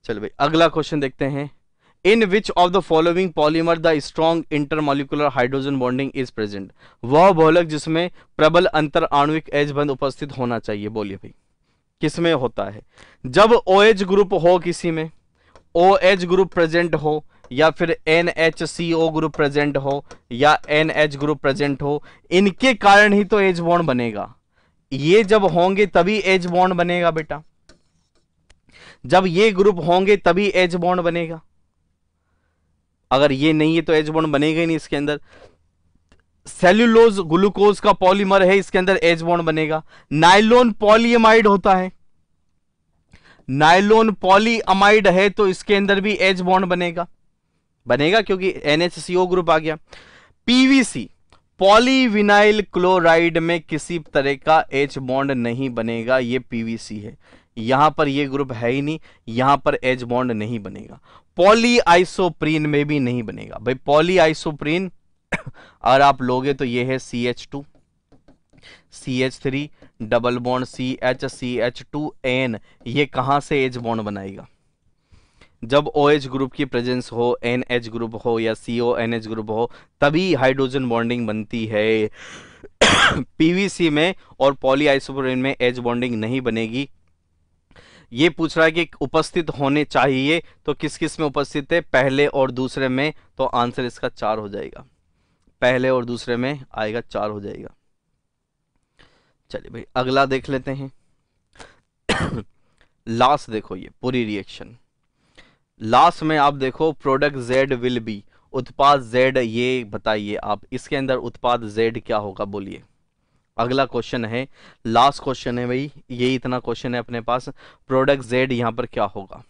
[SPEAKER 1] चलो भाई अगला क्वेश्चन देखते हैं in which of the following polymer the strong intermolecular hydrogen bonding is present वह बोलक जिसमें प्रबल अंतर आणविक एज बंद उपस्थित होना चाहिए बोलिए भाई किसमें होता है जब ओ OH ग्रुप हो किसी में ओ OH ग्रुप प्रेजेंट हो या फिर N H C O group present हो या एन एच ग्रुप प्रेजेंट हो इनके कारण ही तो एज बॉन्ड बनेगा ये जब होंगे तभी एज बॉन्ड बनेगा बेटा जब ये ग्रुप होंगे तभी एज बॉन्ड बनेगा अगर ये नहीं है तो एज बॉन्ड बनेगा ही नहीं इसके अंदर सेल्यूलोज ग्लूकोज का पॉलीमर है इसके अंदर एज बॉन्ड बनेगा नाइलोन पॉलीमाइड होता है नाइलोन पॉलीअमाइड है तो इसके अंदर भी एज बॉन्ड बनेगा बनेगा क्योंकि एनएचसीओ ग्रुप आ गया पीवीसी पॉलीविनाइल क्लोराइड में किसी तरह का एच बॉन्ड नहीं बनेगा ये पीवीसी है यहां पर ये ग्रुप है ही नहीं यहां पर एच बॉन्ड नहीं बनेगा पॉली आइसोप्रीन में भी नहीं बनेगा भाई पॉली आइसोप्रीन [COUGHS] अगर आप लोगे तो ये है C H two C H three double bond C H C H two N ये कहां से एच बॉन्ड बनाएगा जब ओ OH ग्रुप की प्रेजेंस हो एन एच ग्रुप हो या C O N H group हो तभी हाइड्रोजन बॉन्डिंग बनती है पीवीसी [COUGHS] में और पॉली आइसोप्रोन में एच बॉन्डिंग नहीं बनेगी ये पूछ रहा है कि उपस्थित होने चाहिए तो किस किस में उपस्थित है पहले और दूसरे में तो आंसर इसका चार हो जाएगा पहले और दूसरे में आएगा चार हो जाएगा चलिए भाई अगला देख लेते हैं लास्ट [COUGHS] देखो ये पूरी रिएक्शन लास्ट में आप देखो प्रोडक्ट जेड विल बी उत्पाद जेड ये बताइए आप इसके अंदर उत्पाद जेड क्या होगा बोलिए अगला क्वेश्चन है लास्ट क्वेश्चन है भाई ये इतना क्वेश्चन है अपने पास प्रोडक्ट जेड यहां पर क्या होगा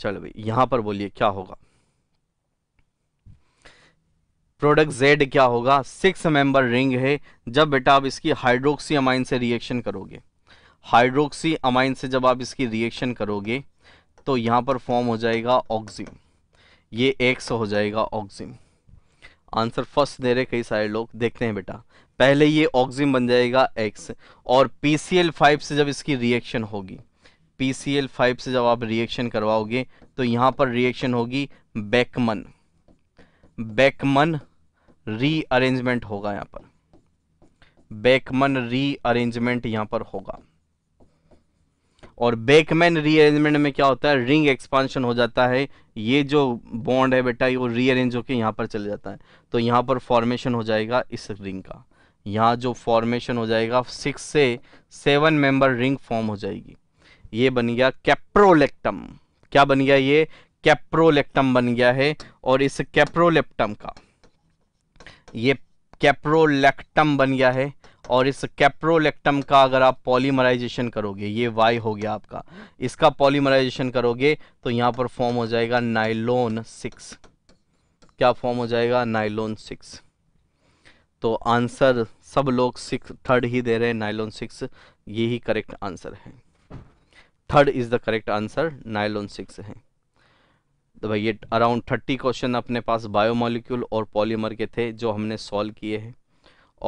[SPEAKER 1] चलो भाई यहां पर बोलिए क्या होगा प्रोडक्ट जेड क्या होगा सिक्स मेंबर रिंग है जब बेटा आप इसकी हाइड्रोक्सी अमाइन से रिएक्शन करोगे हाइड्रोक्सी अमाइन से जब आप इसकी रिएक्शन करोगे तो यहाँ पर फॉर्म हो जाएगा ऑक्जिम ये एक्स हो जाएगा ऑक्जिम आंसर फर्स्ट दे रहे कई सारे लोग देखते हैं बेटा पहले ये ऑक्सिम बन जाएगा एक्स और पी से जब इसकी रिएक्शन होगी पी से जब आप रिएक्शन करवाओगे तो यहाँ पर रिएक्शन होगी बैकमन बैकमन रीअरेंजमेंट होगा यहाँ पर बैकमन रीअरेंजमेंट यहाँ पर होगा और बैकमैन रीअरेंजमेंट में क्या होता है रिंग एक्सपांशन हो जाता है ये जो बॉन्ड है बेटा वो रीअरेंज होकर यहाँ पर चले जाता है तो यहाँ पर फॉर्मेशन हो जाएगा इस रिंग का यहाँ जो फॉर्मेशन हो जाएगा सिक्स से सेवन मेंबर रिंग फॉर्म हो जाएगी ये बन गया कैप्रोलेक्टम क्या बन गया ये कैप्रोलेक्टम बन गया है और इस कैप्रोलेप्टम का ये कैप्रोलेक्टम बन गया है और इस कैप्रोलेक्टम का अगर आप पॉलीमराइजेशन करोगे ये वाई हो गया आपका इसका पॉलीमराइजेशन करोगे तो यहाँ पर फॉर्म हो जाएगा नाइलोन सिक्स क्या फॉर्म हो जाएगा नाइलोन सिक्स तो आंसर सब लोग सिक्स थर्ड ही दे रहे हैं नाइलोन सिक्स यही करेक्ट आंसर है third is the correct answer nylon six है तो भाई ये अराउंड थर्टी क्वेश्चन अपने पास बायोमोलिक्यूल और पॉलीमर के थे जो हमने सॉल्व किए हैं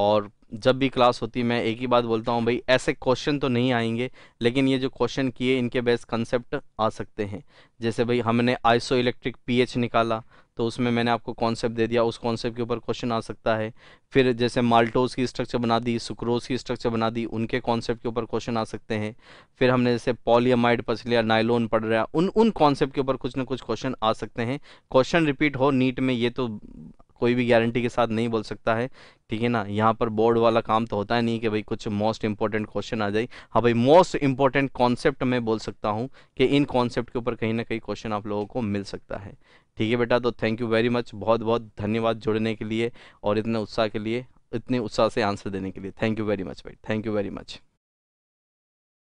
[SPEAKER 1] और जब भी क्लास होती मैं एक ही बात बोलता हूँ भाई ऐसे क्वेश्चन तो नहीं आएंगे लेकिन ये जो क्वेश्चन किए इनके बेस कंसेप्ट आ सकते हैं जैसे भाई हमने आइसो इलेक्ट्रिक पीएच निकाला तो उसमें मैंने आपको कॉन्सेप्ट दे दिया उस कॉन्सेप्ट के ऊपर क्वेश्चन आ सकता है फिर जैसे माल्टोज की स्ट्रक्चर बना दी सुक्रोज की स्ट्रक्चर बना दी उनके कॉन्सेप्ट के ऊपर क्वेश्चन आ सकते हैं फिर हमने जैसे पॉलियामाइड पस लिया नाइलोन पढ़ रहा उन उन कॉन्सेप्ट के ऊपर कुछ ना कुछ क्वेश्चन आ सकते हैं क्वेश्चन रिपीट हो नीट में ये तो कोई भी गारंटी के साथ नहीं बोल सकता है ठीक है ना यहाँ पर बोर्ड वाला काम तो होता है नहीं कि भाई कुछ मोस्ट इंपॉर्टेंट क्वेश्चन आ जाए हाँ भाई मोस्ट इंपॉर्टेंट कॉन्सेप्ट मैं बोल सकता हूँ कि इन कॉन्सेप्ट के ऊपर कहीं ना कहीं क्वेश्चन आप लोगों को मिल सकता है ठीक है बेटा तो थैंक यू वेरी मच बहुत बहुत धन्यवाद जुड़ने के लिए और इतने उत्साह के लिए इतने उत्साह से आंसर देने के लिए थैंक यू वेरी मच भाई थैंक यू वेरी मच